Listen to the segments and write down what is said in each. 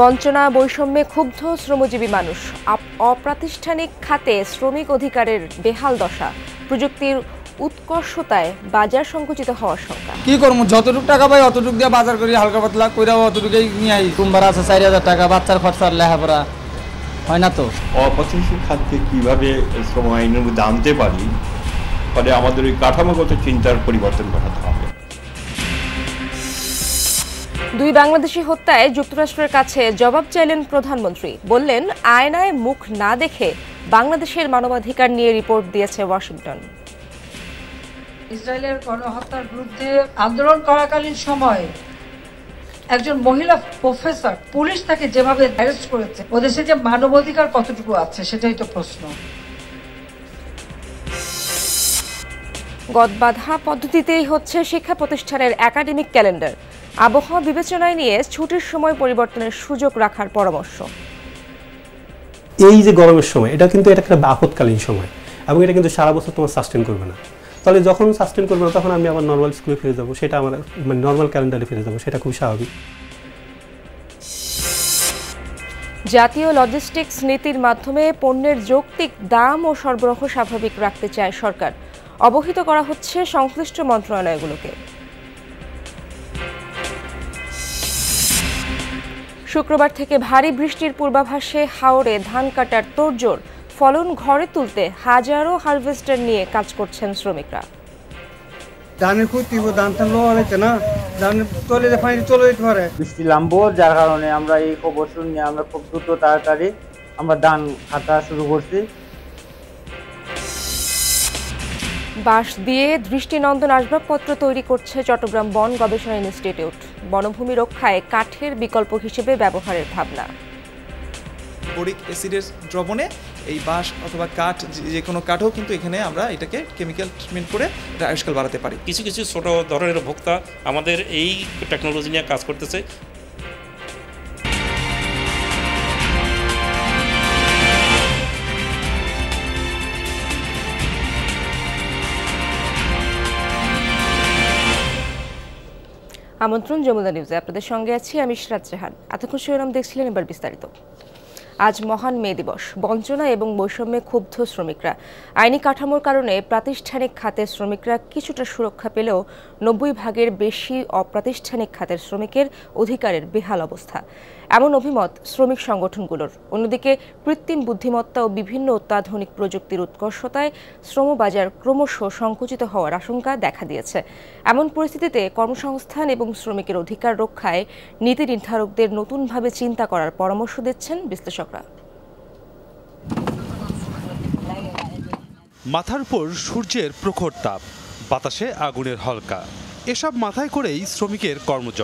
বঞ্চনা বৈষম্যে ক্ষুব্ধ শ্রমজীবী মানুষ অপ্রাতিষ্ঠানিক খাতে শ্রমিক অধিকারের বেহাল দশা প্রযুক্তির উৎকর্ষতায় বাজার সংকুচিত হওয়ার সংখ্যা কি করবো যতটুকু টাকা পাই অতটুকু দিয়ে বাজার করি হালকা পাতলা কইরা অতটুকুই নিয়ে আই আছে চারি হাজার টাকা বাচ্চার খরচার লেখাপড়া হয় না তো অপ্রাতিষ্ঠানিক খাতকে কিভাবে শ্রম আইনের মধ্যে আনতে পারি ফলে আমাদের ওই কাঠামোগত চিন্তার পরিবর্তন ঘটাতে হবে দুই বাংলাদেশি হত্যায় যুক্তরাষ্ট্রের কাছে জবাব চাইলেন প্রধানমন্ত্রী বললেন আয়নায় মুখ না দেখে বাংলাদেশের মানবাধিকার নিয়ে রিপোর্ট দিয়েছে ওয়াশিংটন ইসরায়েলের গণহত্যার বিরুদ্ধে আন্দোলন করাকালীন সময় একজন মহিলা প্রফেসর পুলিশ তাকে যেভাবে অ্যারেস্ট করেছে ওদেশে যে মানবাধিকার কতটুকু আছে সেটাই তো প্রশ্ন গদবাধা পদ্ধতিতেই হচ্ছে শিক্ষা প্রতিষ্ঠানের একাডেমিক ক্যালেন্ডার আবহাওয়া বিবেচনায় নিয়ে ছুটির সময় পরিবর্তনের সুযোগ রাখার পরামর্শ এই যে গরমের সময় এটা কিন্তু এটা একটা আপদকালীন সময় এবং এটা কিন্তু সারা বছর তোমার সাস্টেন করবে না তাহলে যখন সাস্টেন করবে না তখন আমি আবার নর্মাল স্কুলে ফিরে যাবো সেটা আমার মানে নর্মাল ক্যালেন্ডারে ফিরে যাবো সেটা খুব স্বাভাবিক জাতীয় লজিস্টিক্স নীতির মাধ্যমে পণ্যের যৌক্তিক দাম ও সরবরাহ স্বাভাবিক রাখতে চায় সরকার অবহিত করা হচ্ছে সংশ্লিষ্ট মন্ত্রণালয়গুলোকে শুক্রবার থেকে ভারী বৃষ্টির পূর্বাভাসে হাওড়ে ধান কাটার তোড়জোড় ফলন ঘরে তুলতে হাজারো হারভেস্টার নিয়ে কাজ করছেন শ্রমিকরা ধানের ক্ষতি ধান টান হয়েছে না ধান চলে যে পানি চলে যেতে পারে বৃষ্টি নামবো যার কারণে আমরা এই খবর শুনে আমরা খুব দ্রুত তাড়াতাড়ি আমরা ধান কাটা শুরু করছি বাঁশ দিয়ে দৃষ্টিনন্দন আসবাবপত্র তৈরি করছে চট্টগ্রাম বন গবেষণা ইনস্টিটিউট বনভূমি রক্ষায় কাঠের বিকল্প হিসেবে ব্যবহারের ভাবনা বোরিক অ্যাসিডের দ্রবণে এই বাঁশ অথবা কাঠ যে কোনো কাঠও কিন্তু এখানে আমরা এটাকে কেমিক্যাল ট্রিটমেন্ট করে এটা আয়ুষ্কাল বাড়াতে পারি কিছু কিছু ছোট ধরনের ভোক্তা আমাদের এই টেকনোলজি নিয়ে কাজ করতেছে আমন্ত্রণ যমুনা নিউজে আপনাদের সঙ্গে আছি আমি ইশরাত জাহান এতক্ষণ শিরোনাম দেখছিলেন এবার বিস্তারিত আজ মহান মে দিবস বঞ্চনা এবং বৈষম্যে ক্ষুব্ধ শ্রমিকরা আইনি কাঠামোর কারণে প্রাতিষ্ঠানিক খাতের শ্রমিকরা কিছুটা সুরক্ষা পেলেও নব্বই ভাগের বেশি অপ্রাতিষ্ঠানিক খাতের শ্রমিকের অধিকারের বেহাল অবস্থা এমন অভিমত শ্রমিক সংগঠনগুলোর অন্যদিকে কৃত্রিম বুদ্ধিমত্তা ও বিভিন্ন অত্যাধুনিক প্রযুক্তির উৎকর্ষতায় শ্রমবাজার ক্রমশ সংকুচিত হওয়ার আশঙ্কা দেখা দিয়েছে এমন পরিস্থিতিতে কর্মসংস্থান এবং শ্রমিকের অধিকার রক্ষায় নীতি নির্ধারকদের নতুনভাবে চিন্তা করার পরামর্শ দিচ্ছেন বিশ্লেষকরা মাথার উপর সূর্যের প্রখর তাপ বাতাসে আগুনের হলকা এসব মাথায় করেই শ্রমিকের কর্মযজ্ঞ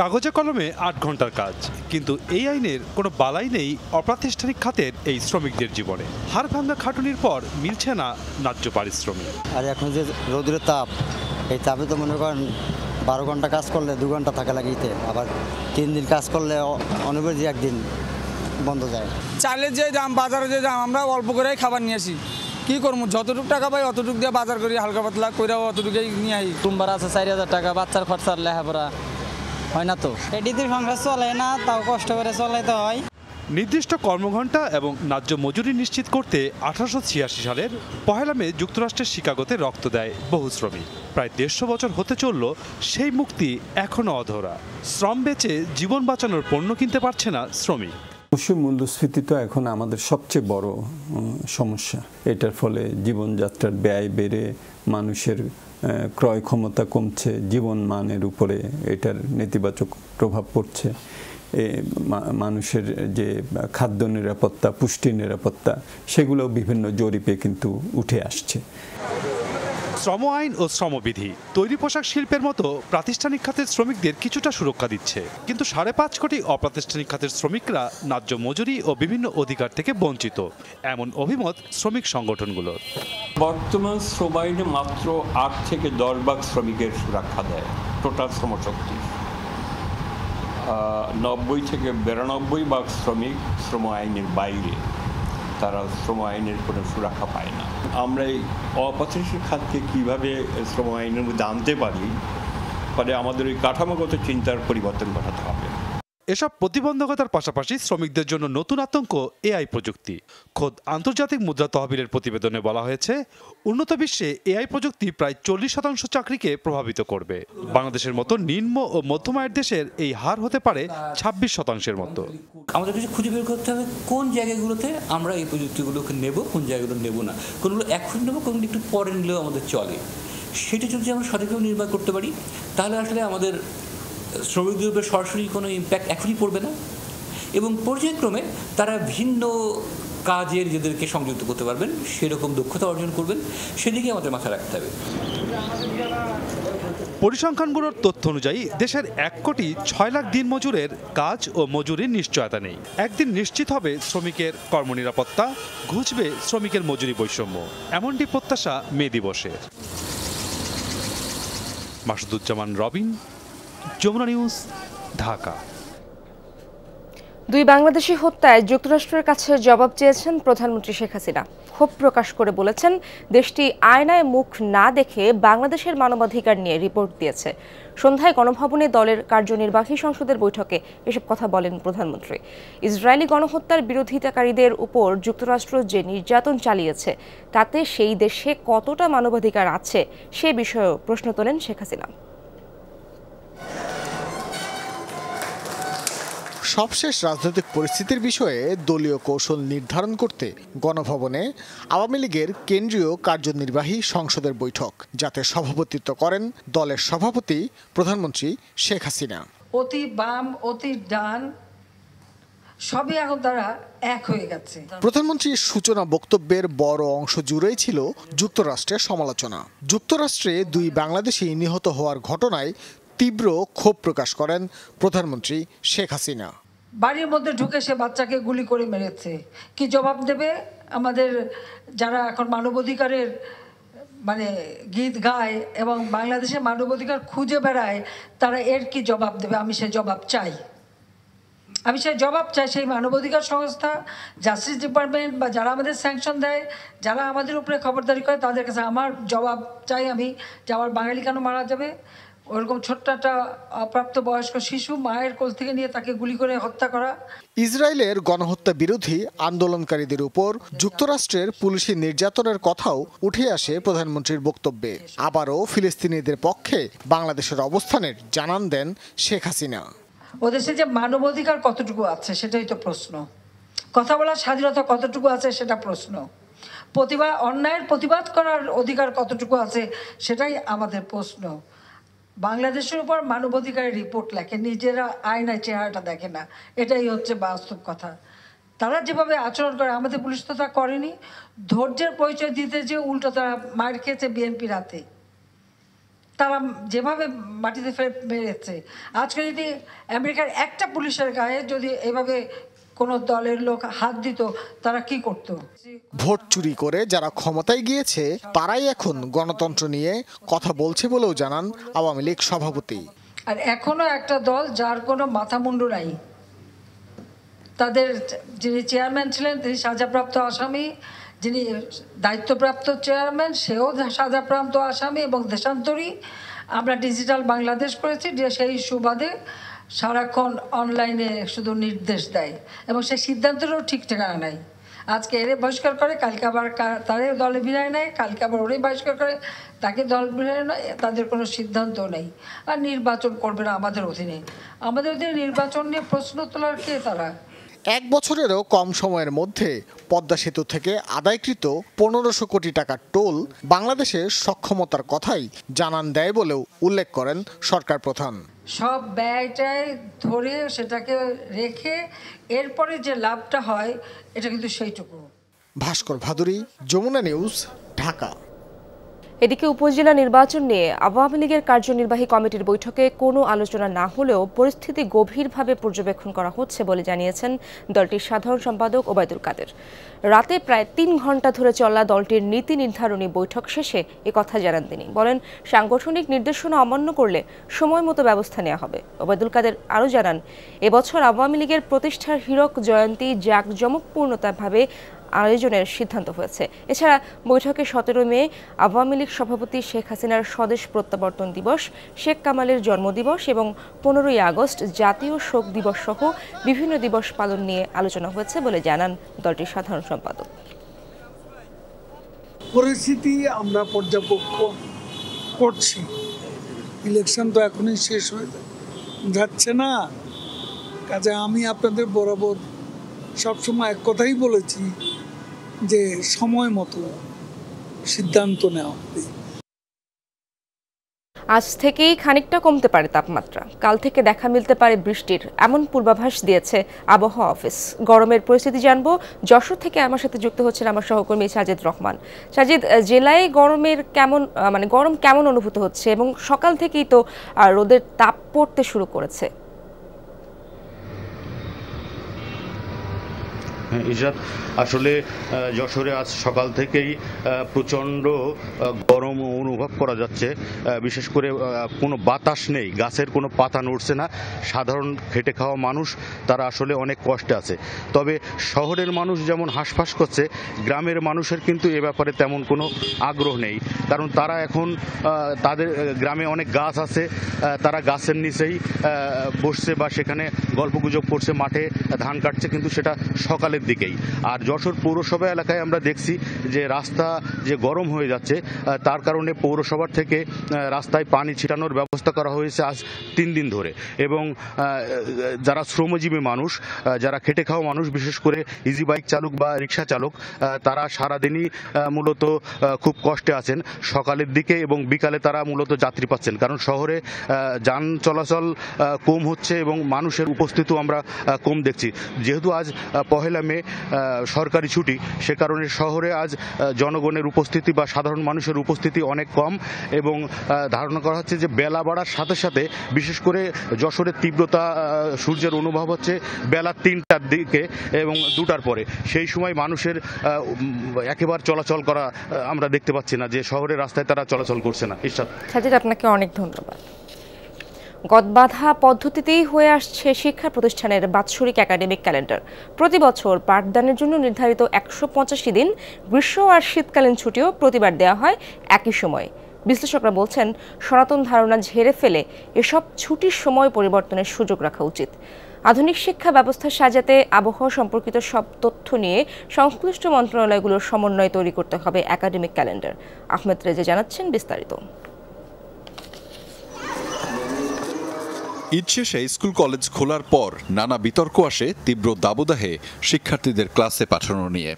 কাগজে কলমে আট ঘন্টার কাজ কিন্তু এই আইনের কোনো বালাই নেই অপ্রাতিষ্ঠানিক খাতের এই শ্রমিকদের জীবনে হাড় ভাঙ্গা খাটুনির পর মিলছে না ন্যায্য পারিশ্রমিক আর এখন যে রোদের তাপ এই তাপে তো মনে করেন বারো ঘন্টা কাজ করলে দু ঘন্টা থাকা লাগিতে আবার তিন দিন কাজ করলে অনিবার্য একদিন বন্ধ যায় চালের যে দাম বাজারে যে দাম আমরা অল্প করেই খাবার নিয়ে আসি কি করবো যতটুকু টাকা পাই অতটুক দিয়ে বাজার করি হালকা পাতলা কইরাও অতটুকুই নিয়ে আসি তুমবার আছে চারি হাজার টাকা বাচ্চার খরচার লেখাপড়া হয় না তো এটিতে সংসার চলে না তাও কষ্ট করে চলাইতে হয় নির্দিষ্ট কর্মঘণ্টা এবং ন্যায্য মজুরি নিশ্চিত করতে আঠারোশো সালের পহেলা মে যুক্তরাষ্ট্রের শিকাগোতে রক্ত দেয় বহু শ্রমিক প্রায় দেড়শো বছর হতে চলল সেই মুক্তি এখনও অধরা শ্রম বেচে জীবন বাঁচানোর পণ্য কিনতে পারছে না শ্রমিক অবশ্যই মূল্যস্ফীতি তো এখন আমাদের সবচেয়ে বড় সমস্যা এটার ফলে জীবনযাত্রার ব্যয় বেড়ে মানুষের ক্রয় ক্ষমতা কমছে জীবন মানের উপরে এটার নেতিবাচক প্রভাব পড়ছে মানুষের যে খাদ্য নিরাপত্তা পুষ্টি নিরাপত্তা সেগুলো বিভিন্ন জরিপে কিন্তু উঠে আসছে শ্রম আইন ও শ্রমবিধি তৈরি পোশাক শিল্পের মতো প্রাতিষ্ঠানিক খাতের শ্রমিকদের কিছুটা সুরক্ষা দিচ্ছে কিন্তু সাড়ে পাঁচ কোটি অপ্রাতিষ্ঠানিক খাতের শ্রমিকরা ন্যায্য মজুরি ও বিভিন্ন অধিকার থেকে বঞ্চিত এমন অভিমত শ্রমিক সংগঠনগুলোর বর্তমান শ্রম আইনে মাত্র আট থেকে দশ ভাগ শ্রমিকের সুরক্ষা দেয় টোটাল শ্রমশক্তি নব্বই থেকে বিরানব্বই ভাগ শ্রমিক শ্রম আইনের বাইরে তারা শ্রম আইনের কোনো সুরক্ষা পায় না আমরা এই অপ্রাথমিক খাতকে কীভাবে শ্রম আইনের মধ্যে আনতে পারি ফলে আমাদের ওই কাঠামোগত চিন্তার পরিবর্তন ঘটাতে হবে এসব প্রতিবন্ধকতার পাশাপাশি শ্রমিকদের জন্য নতুন আতঙ্ক এআই প্রযুক্তি খোদ আন্তর্জাতিক মুদ্রা তহবিলের প্রতিবেদনে বলা হয়েছে উন্নত বিশ্বে এআই প্রযুক্তি প্রায় চল্লিশ শতাংশ চাকরিকে প্রভাবিত করবে বাংলাদেশের মতো নিম্ন ও মধ্যম আয়ের দেশের এই হার হতে পারে ছাব্বিশ শতাংশের মতো আমাদের কিছু খুঁজে বের করতে হবে কোন জায়গাগুলোতে আমরা এই প্রযুক্তিগুলোকে নেব কোন জায়গাগুলো নেব না কোনগুলো এখন নেবো কোনগুলো একটু পরে নিলেও আমাদের চলে সেটা যদি আমরা সঠিকভাবে নির্মাণ করতে পারি তাহলে আসলে আমাদের শ্রমিকদের উপরে সরাসরি কোনো ইম্প্যাক্ট এখনই পড়বে না এবং পর্যায়ক্রমে তারা ভিন্ন কাজের নিজেদেরকে সংযুক্ত করতে পারবেন সেরকম দক্ষতা অর্জন করবেন সেদিকে আমাদের মাথায় রাখতে হবে পরিসংখ্যানগুলোর তথ্য অনুযায়ী দেশের এক কোটি ছয় লাখ দিন মজুরের কাজ ও মজুরির নিশ্চয়তা নেই একদিন নিশ্চিত হবে শ্রমিকের কর্মনিরাপত্তা ঘুচবে শ্রমিকের মজুরি বৈষম্য এমনটি প্রত্যাশা মে দিবসের মাসুদুজ্জামান রবিন যমুনা নিউজ ঢাকা দুই বাংলাদেশি হত্যায় যুক্তরাষ্ট্রের কাছে জবাব চেয়েছেন প্রধানমন্ত্রী শেখ হাসিনা ক্ষোভ প্রকাশ করে বলেছেন দেশটি আয়নায় মুখ না দেখে বাংলাদেশের মানবাধিকার নিয়ে রিপোর্ট দিয়েছে সন্ধ্যায় গণভবনে দলের কার্যনির্বাহী সংসদের বৈঠকে এসব কথা বলেন প্রধানমন্ত্রী ইসরায়েলি গণহত্যার বিরোধিতাকারীদের উপর যুক্তরাষ্ট্র যে নির্যাতন চালিয়েছে তাতে সেই দেশে কতটা মানবাধিকার আছে সে বিষয়েও প্রশ্ন তোলেন শেখ হাসিনা সবশেষ রাজনৈতিক পরিস্থিতির বিষয়ে দলীয় কৌশল নির্ধারণ করতে গণভবনে আওয়ামী লীগের কেন্দ্রীয় কার্যনির্বাহী সংসদের বৈঠক যাতে সভাপতিত্ব করেন দলের সভাপতি প্রধানমন্ত্রী শেখ হাসিনা অতি বাম অতি ডান সবই এখন তারা এক হয়ে গেছে প্রধানমন্ত্রীর সূচনা বক্তব্যের বড় অংশ জুড়েই ছিল যুক্তরাষ্ট্রের সমালোচনা যুক্তরাষ্ট্রে দুই বাংলাদেশি নিহত হওয়ার ঘটনায় তীব্র ক্ষোভ প্রকাশ করেন প্রধানমন্ত্রী শেখ হাসিনা বাড়ির মধ্যে ঢুকে সে বাচ্চাকে গুলি করে মেরেছে কি জবাব দেবে আমাদের যারা এখন মানবাধিকারের মানে গীত গায় এবং বাংলাদেশে মানবাধিকার খুঁজে বেড়ায় তারা এর কি জবাব দেবে আমি সে জবাব চাই আমি সে জবাব চাই সেই মানবাধিকার সংস্থা জাস্টিস ডিপার্টমেন্ট বা যারা আমাদের স্যাংশন দেয় যারা আমাদের উপরে খবরদারি করে তাদের কাছে আমার জবাব চাই আমি যে আমার বাঙালি কেন মারা যাবে ওরকম ছোট্ট একটা অপ্রাপ্ত বয়স্ক শিশু মায়ের কোল থেকে নিয়ে তাকে গুলি করে হত্যা করা ইসরায়েলের গণহত্যা বিরোধী আন্দোলনকারীদের উপর যুক্তরাষ্ট্রের পুলিশি নির্যাতনের কথাও উঠে আসে প্রধানমন্ত্রীর বক্তব্যে আবারও ফিলিস্তিনিদের পক্ষে বাংলাদেশের অবস্থানের জানান দেন শেখ হাসিনা ও দেশে যে মানবাধিকার কতটুকু আছে সেটাই তো প্রশ্ন কথা বলার স্বাধীনতা কতটুকু আছে সেটা প্রশ্ন প্রতিবাদ অন্যায়ের প্রতিবাদ করার অধিকার কতটুকু আছে সেটাই আমাদের প্রশ্ন বাংলাদেশের উপর মানবাধিকারের রিপোর্ট লেখে নিজেরা আয়নায় চেহারাটা দেখে না এটাই হচ্ছে বাস্তব কথা তারা যেভাবে আচরণ করে আমাদের পুলিশ তো তা করেনি ধৈর্যের পরিচয় দিতে যে উল্টো তারা মার খেয়েছে বিএনপি রাতে তারা যেভাবে মাটিতে ফেলে মেরেছে আজকে যদি আমেরিকার একটা পুলিশের গায়ে যদি এভাবে কোনো দলের লোক হাত দিত তারা কি করত ভোট চুরি করে যারা ক্ষমতায় গিয়েছে তারাই এখন গণতন্ত্র নিয়ে কথা বলছে বলেও জানান আওয়ামী লীগ সভাপতি আর এখনো একটা দল যার কোনো মাথা মুন্ডু নাই তাদের যিনি চেয়ারম্যান ছিলেন তিনি সাজাপ্রাপ্ত আসামি যিনি দায়িত্বপ্রাপ্ত চেয়ারম্যান সেও সাজাপ্রাপ্ত আসামি এবং দেশান্তরী আমরা ডিজিটাল বাংলাদেশ করেছি যে সেই সুবাদে সারাক্ষণ অনলাইনে শুধু নির্দেশ দেয় এবং সেই সিদ্ধান্তেরও ঠিক ঠিকানা নাই আজকে এরে বহিষ্কার করে কালকে আবার তারে দলে বিদায় নেয় কালকে আবার ওরে বহিষ্কার করে তাকে দল বিদায় নেয় তাদের কোনো সিদ্ধান্ত নেই আর নির্বাচন করবে না আমাদের অধীনে আমাদের অধীনে নির্বাচন নিয়ে প্রশ্ন তোলার কে তারা এক বছরেরও কম সময়ের মধ্যে পদ্মা সেতু থেকে আদায়কৃত পনেরোশো কোটি টাকার টোল বাংলাদেশের সক্ষমতার কথাই জানান দেয় বলেও উল্লেখ করেন সরকার প্রধান সব ব্যয়টায় ধরে সেটাকে রেখে এরপরে যে লাভটা হয় এটা কিন্তু সেইটুকু ভাস্কর ভাদুরী যমুনা নিউজ ঢাকা এদিকে উপজেলা নির্বাচন নিয়ে আওয়ামী লীগের কার্যনির্বাহী কমিটির বৈঠকে কোনো আলোচনা না হলেও পরিস্থিতি গভীরভাবে পর্যবেক্ষণ করা হচ্ছে বলে জানিয়েছেন দলটির সাধারণ সম্পাদক ওবায়দুল কাদের রাতে প্রায় তিন ঘন্টা ধরে চলা দলটির নীতি নির্ধারণী বৈঠক শেষে কথা জানান তিনি বলেন সাংগঠনিক নির্দেশনা অমান্য করলে সময় মতো ব্যবস্থা নেওয়া হবে ওবায়দুল কাদের আরও জানান এবছর আওয়ামী লীগের প্রতিষ্ঠার হীরক জয়ন্তী জাঁকজমকপূর্ণতাভাবে আয়োজনের সিদ্ধান্ত হয়েছে এছাড়া বৈঠকে সতেরো মে আওয়ামী লীগ সভাপতি শেখ হাসিনার স্বদেশ প্রত্যাবর্তন দিবস শেখ কামালের জন্মদিবস এবং পনেরোই আগস্ট জাতীয় শোক দিবস সহ বিভিন্ন দিবস পালন নিয়ে আলোচনা হয়েছে বলে জানান দলটির সাধারণ সম্পাদক পরিস্থিতি আমরা পর্যবেক্ষণ করছি ইলেকশন তো এখনই শেষ হয়ে যাচ্ছে না কাজে আমি আপনাদের বরাবর সবসময় এক কথাই বলেছি যে সময় মতো সিদ্ধান্ত নেওয়া আজ থেকেই খানিকটা কমতে পারে তাপমাত্রা কাল থেকে দেখা মিলতে পারে বৃষ্টির এমন পূর্বাভাস দিয়েছে আবহাওয়া অফিস গরমের পরিস্থিতি জানবো যশোর থেকে আমার সাথে যুক্ত হচ্ছেন আমার সহকর্মী সাজিদ রহমান সাজিদ জেলায় গরমের কেমন মানে গরম কেমন অনুভূত হচ্ছে এবং সকাল থেকেই তো রোদের তাপ পড়তে শুরু করেছে হ্যাঁ, ইজাত আসলে যশোরে আজ সকাল থেকেই প্রচণ্ড গরম অনুভব করা যাচ্ছে বিশেষ করে কোনো বাতাস নেই গাছের কোনো পাতা নড়ছে না সাধারণ খেটে খাওয়া মানুষ তারা আসলে অনেক কষ্টে আছে তবে শহরের মানুষ যেমন হাঁসফাঁস করছে গ্রামের মানুষের কিন্তু এ ব্যাপারে তেমন কোনো আগ্রহ নেই কারণ তারা এখন তাদের গ্রামে অনেক গাছ আছে তারা গাছের নিচেই বসছে বা সেখানে গল্পগুজব করছে মাঠে ধান কাটছে কিন্তু সেটা সকালে বিকেলের দিকেই আর যশোর পৌরসভা এলাকায় আমরা দেখছি যে রাস্তা যে গরম হয়ে যাচ্ছে তার কারণে পৌরসভার থেকে রাস্তায় পানি ছিটানোর ব্যবস্থা করা হয়েছে আজ তিন দিন ধরে এবং যারা শ্রমজীবী মানুষ যারা খেটে খাওয়া মানুষ বিশেষ করে ইজি বাইক চালক বা রিক্সা চালক তারা সারাদিনই মূলত খুব কষ্টে আছেন সকালের দিকে এবং বিকালে তারা মূলত যাত্রী পাচ্ছেন কারণ শহরে যান চলাচল কম হচ্ছে এবং মানুষের উপস্থিতিও আমরা কম দেখছি যেহেতু আজ পহেলা মে কারণে সরকারি ছুটি সে কারণে শহরে আজ জনগণের উপস্থিতি বা সাধারণ মানুষের উপস্থিতি অনেক কম এবং ধারণা করা হচ্ছে যে বেলা বাড়ার সাথে সাথে বিশেষ করে যশোরের তীব্রতা সূর্যের অনুভব হচ্ছে বেলা তিনটার দিকে এবং দুটার পরে সেই সময় মানুষের একেবারে চলাচল করা আমরা দেখতে পাচ্ছি না যে শহরের রাস্তায় তারা চলাচল করছে না ঈশ্বর আপনাকে অনেক ধন্যবাদ গদবাধা পদ্ধতিতেই হয়ে আসছে শিক্ষা প্রতিষ্ঠানের বাৎসরিক একাডেমিক ক্যালেন্ডার প্রতি বছর পাঠদানের জন্য নির্ধারিত একশো পঁচাশি দিন গ্রীষ্ম আর শীতকালীন ছুটিও প্রতিবার দেওয়া হয় একই সময়ে বিশ্লেষকরা বলছেন সনাতন ধারণা ঝেড়ে ফেলে এসব ছুটির সময় পরিবর্তনের সুযোগ রাখা উচিত আধুনিক শিক্ষা ব্যবস্থা সাজাতে আবহাওয়া সম্পর্কিত সব তথ্য নিয়ে সংশ্লিষ্ট মন্ত্রণালয়গুলোর সমন্বয় তৈরি করতে হবে একাডেমিক ক্যালেন্ডার আহমেদ রেজে জানাচ্ছেন বিস্তারিত ঈদ শেষে স্কুল কলেজ খোলার পর নানা বিতর্ক আসে তীব্র দাবদাহে শিক্ষার্থীদের ক্লাসে পাঠানো নিয়ে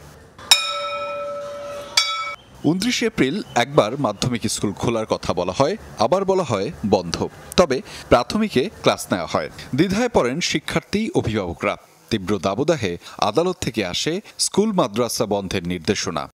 উনত্রিশে এপ্রিল একবার মাধ্যমিক স্কুল খোলার কথা বলা হয় আবার বলা হয় বন্ধ তবে প্রাথমিকে ক্লাস নেওয়া হয় দ্বিধায় পড়েন শিক্ষার্থী অভিভাবকরা তীব্র দাবদাহে আদালত থেকে আসে স্কুল মাদ্রাসা বন্ধের নির্দেশনা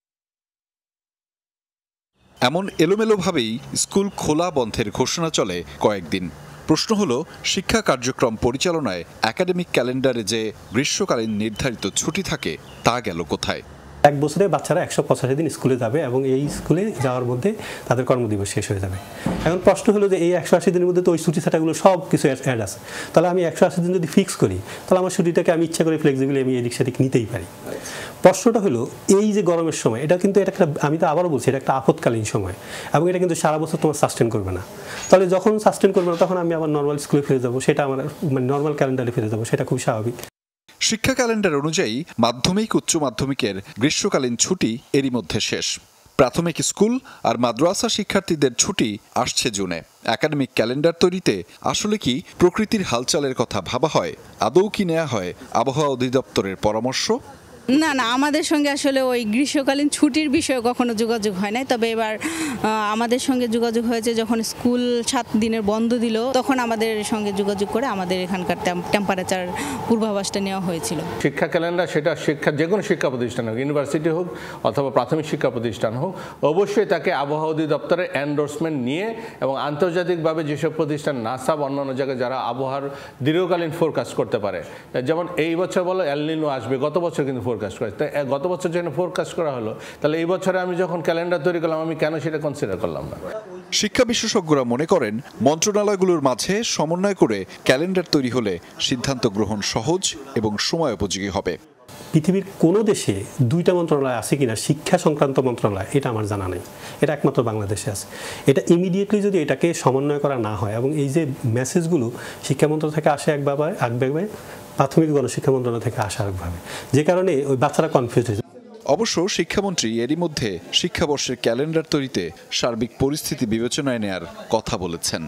এমন এলোমেলোভাবেই স্কুল খোলা বন্ধের ঘোষণা চলে কয়েকদিন প্রশ্ন হলো শিক্ষা কার্যক্রম পরিচালনায় একাডেমিক ক্যালেন্ডারে যে গ্রীষ্মকালীন নির্ধারিত ছুটি থাকে তা গেল কোথায় এক বছরে বাচ্চারা একশো পঁচাশি দিন স্কুলে যাবে এবং এই স্কুলে যাওয়ার মধ্যে তাদের কর্মদিবস শেষ হয়ে যাবে এখন প্রশ্ন হলো যে এই একশো আশি দিনের মধ্যে তো ওই ছুটি ছাটাগুলো সব কিছু অ্যাড আছে তাহলে আমি একশো আশি দিন যদি ফিক্স করি তাহলে আমার ছুটিটাকে আমি ইচ্ছা করে ফ্লেক্সিবিলি আমি এদিক সেদিক নিতেই পারি প্রশ্নটা হলো এই যে গরমের সময় এটা কিন্তু এটা একটা আমি তো আবারও বলছি এটা একটা আপৎকালীন সময় এবং এটা কিন্তু সারা বছর তোমার সাস্টেন করবে না তাহলে যখন সাস্টেন করবে না তখন আমি আবার নর্মাল স্কুলে ফিরে যাবো সেটা আমার মানে নর্মাল ক্যালেন্ডারে ফিরে যাবো সেটা খুব স্বাভাবিক শিক্ষা ক্যালেন্ডার অনুযায়ী মাধ্যমিক উচ্চ মাধ্যমিকের গ্রীষ্মকালীন ছুটি এরই মধ্যে শেষ প্রাথমিক স্কুল আর মাদ্রাসা শিক্ষার্থীদের ছুটি আসছে জুনে একাডেমিক ক্যালেন্ডার তৈরিতে আসলে কি প্রকৃতির হালচালের কথা ভাবা হয় আদৌ কি নেওয়া হয় আবহাওয়া অধিদপ্তরের পরামর্শ না না আমাদের সঙ্গে আসলে ওই গ্রীষ্মকালীন ছুটির বিষয়ে কখনো যোগাযোগ হয় নাই তবে এবার আমাদের সঙ্গে যোগাযোগ হয়েছে যখন স্কুল সাত দিনের বন্ধ দিল তখন আমাদের সঙ্গে যোগাযোগ করে আমাদের এখানকার টেম্পারেচার পূর্বাভাসটা নেওয়া হয়েছিল শিক্ষা ক্যালেন্ডার সেটা শিক্ষা যে কোনো শিক্ষা প্রতিষ্ঠান হোক ইউনিভার্সিটি হোক অথবা প্রাথমিক শিক্ষা প্রতিষ্ঠান হোক অবশ্যই তাকে আবহাওয়া অধিদপ্তরের এন্ডোর্সমেন্ট নিয়ে এবং আন্তর্জাতিকভাবে যেসব প্রতিষ্ঠান নাসা বা অন্যান্য জায়গায় যারা আবহাওয়ার দীর্ঘকালীন ফোরকাস্ট করতে পারে যেমন এই বছর বলো এলনিনো আসবে গত বছর কিন্তু ফোরকাস্ট করা তাই গত বছর যেন ফোরকাস্ট করা হলো তাহলে এই বছরে আমি যখন ক্যালেন্ডার তৈরি করলাম আমি কেন সেটা কনসিডার করলাম না শিক্ষা বিশেষজ্ঞরা মনে করেন মন্ত্রণালয়গুলোর মাঝে সমন্বয় করে ক্যালেন্ডার তৈরি হলে সিদ্ধান্ত গ্রহণ সহজ এবং সময় উপযোগী হবে পৃথিবীর কোনো দেশে দুইটা মন্ত্রণালয় আছে কিনা শিক্ষা সংক্রান্ত মন্ত্রণালয় এটা আমার জানা নেই এটা একমাত্র বাংলাদেশে আছে এটা ইমিডিয়েটলি যদি এটাকে সমন্বয় করা না হয় এবং এই যে মেসেজগুলো শিক্ষা মন্ত্রণালয় থেকে আসে এক বাবা এক ব্যাপারে প্রাথমিক গণশিক্ষা মন্ত্রণালয় থেকে ভাবে যে কারণে ওই বাচ্চারা কনফিউজ হয়েছে অবশ্য শিক্ষামন্ত্রী এরই মধ্যে শিক্ষাবর্ষের ক্যালেন্ডার তৈরিতে সার্বিক পরিস্থিতি বিবেচনায় নেয়ার কথা বলেছেন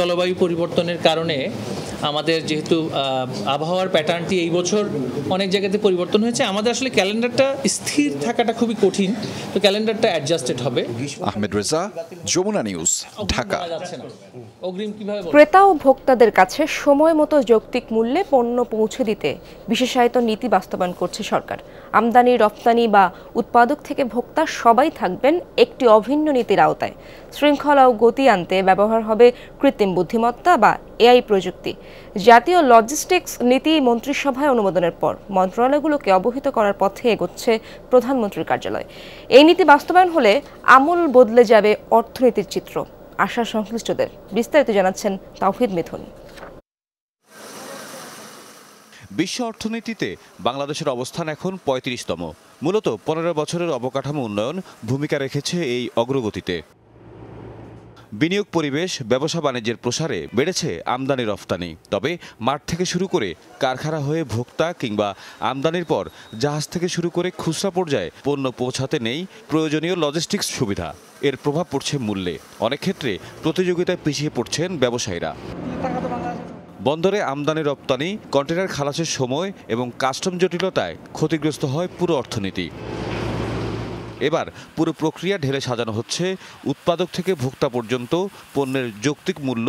জলবায়ু পরিবর্তনের কারণে আমাদের যেহেতু আবহাওয়ার প্যাটার্নটি এই বছর অনেক জায়গাতে পরিবর্তন হয়েছে আমাদের আসলে ক্যালেন্ডারটা স্থির থাকাটা খুবই কঠিন তো ক্যালেন্ডারটা অ্যাডজাস্টেড হবে আহমেদ রেজা যমুনা নিউজ ঢাকা ক্রেতা ও ভোক্তাদের কাছে সময় মতো যৌক্তিক মূল্যে পণ্য পৌঁছে দিতে বিশেষায়িত নীতি বাস্তবায়ন করছে সরকার আমদানি রপ্তানি বা উৎপাদক থেকে ভোক্তা সবাই থাকবেন একটি অভিন্ন নীতির আওতায় শৃঙ্খলা ও গতি আনতে ব্যবহার হবে কৃত্রিম বুদ্ধিমত্তা বা এআই প্রযুক্তি জাতীয় লজিস্টিক্স নীতি মন্ত্রিসভায় অনুমোদনের পর মন্ত্রণালয়গুলোকে অবহিত করার পথে এগোচ্ছে প্রধানমন্ত্রীর কার্যালয় এই নীতি বাস্তবায়ন হলে আমূল বদলে যাবে অর্থনীতির চিত্র আশা সংশ্লিষ্টদের বিস্তারিত জানাচ্ছেন তাওফিদ মিথুন বিশ্ব অর্থনীতিতে বাংলাদেশের অবস্থান এখন পঁয়ত্রিশতম মূলত পনেরো বছরের অবকাঠামো উন্নয়ন ভূমিকা রেখেছে এই অগ্রগতিতে বিনিয়োগ পরিবেশ ব্যবসা বাণিজ্যের প্রসারে বেড়েছে আমদানি রফতানি তবে মাঠ থেকে শুরু করে কারখানা হয়ে ভোক্তা কিংবা আমদানির পর জাহাজ থেকে শুরু করে খুচরা পর্যায়ে পণ্য পৌঁছাতে নেই প্রয়োজনীয় লজিস্টিক্স সুবিধা এর প্রভাব পড়ছে মূল্যে অনেক ক্ষেত্রে প্রতিযোগিতায় পিছিয়ে পড়ছেন ব্যবসায়ীরা বন্দরে আমদানি রপ্তানি কন্টেনার খালাসের সময় এবং কাস্টম জটিলতায় ক্ষতিগ্রস্ত হয় পুরো অর্থনীতি এবার পুরো প্রক্রিয়া ঢেলে সাজানো হচ্ছে উৎপাদক থেকে ভোক্তা পর্যন্ত পণ্যের যৌক্তিক মূল্য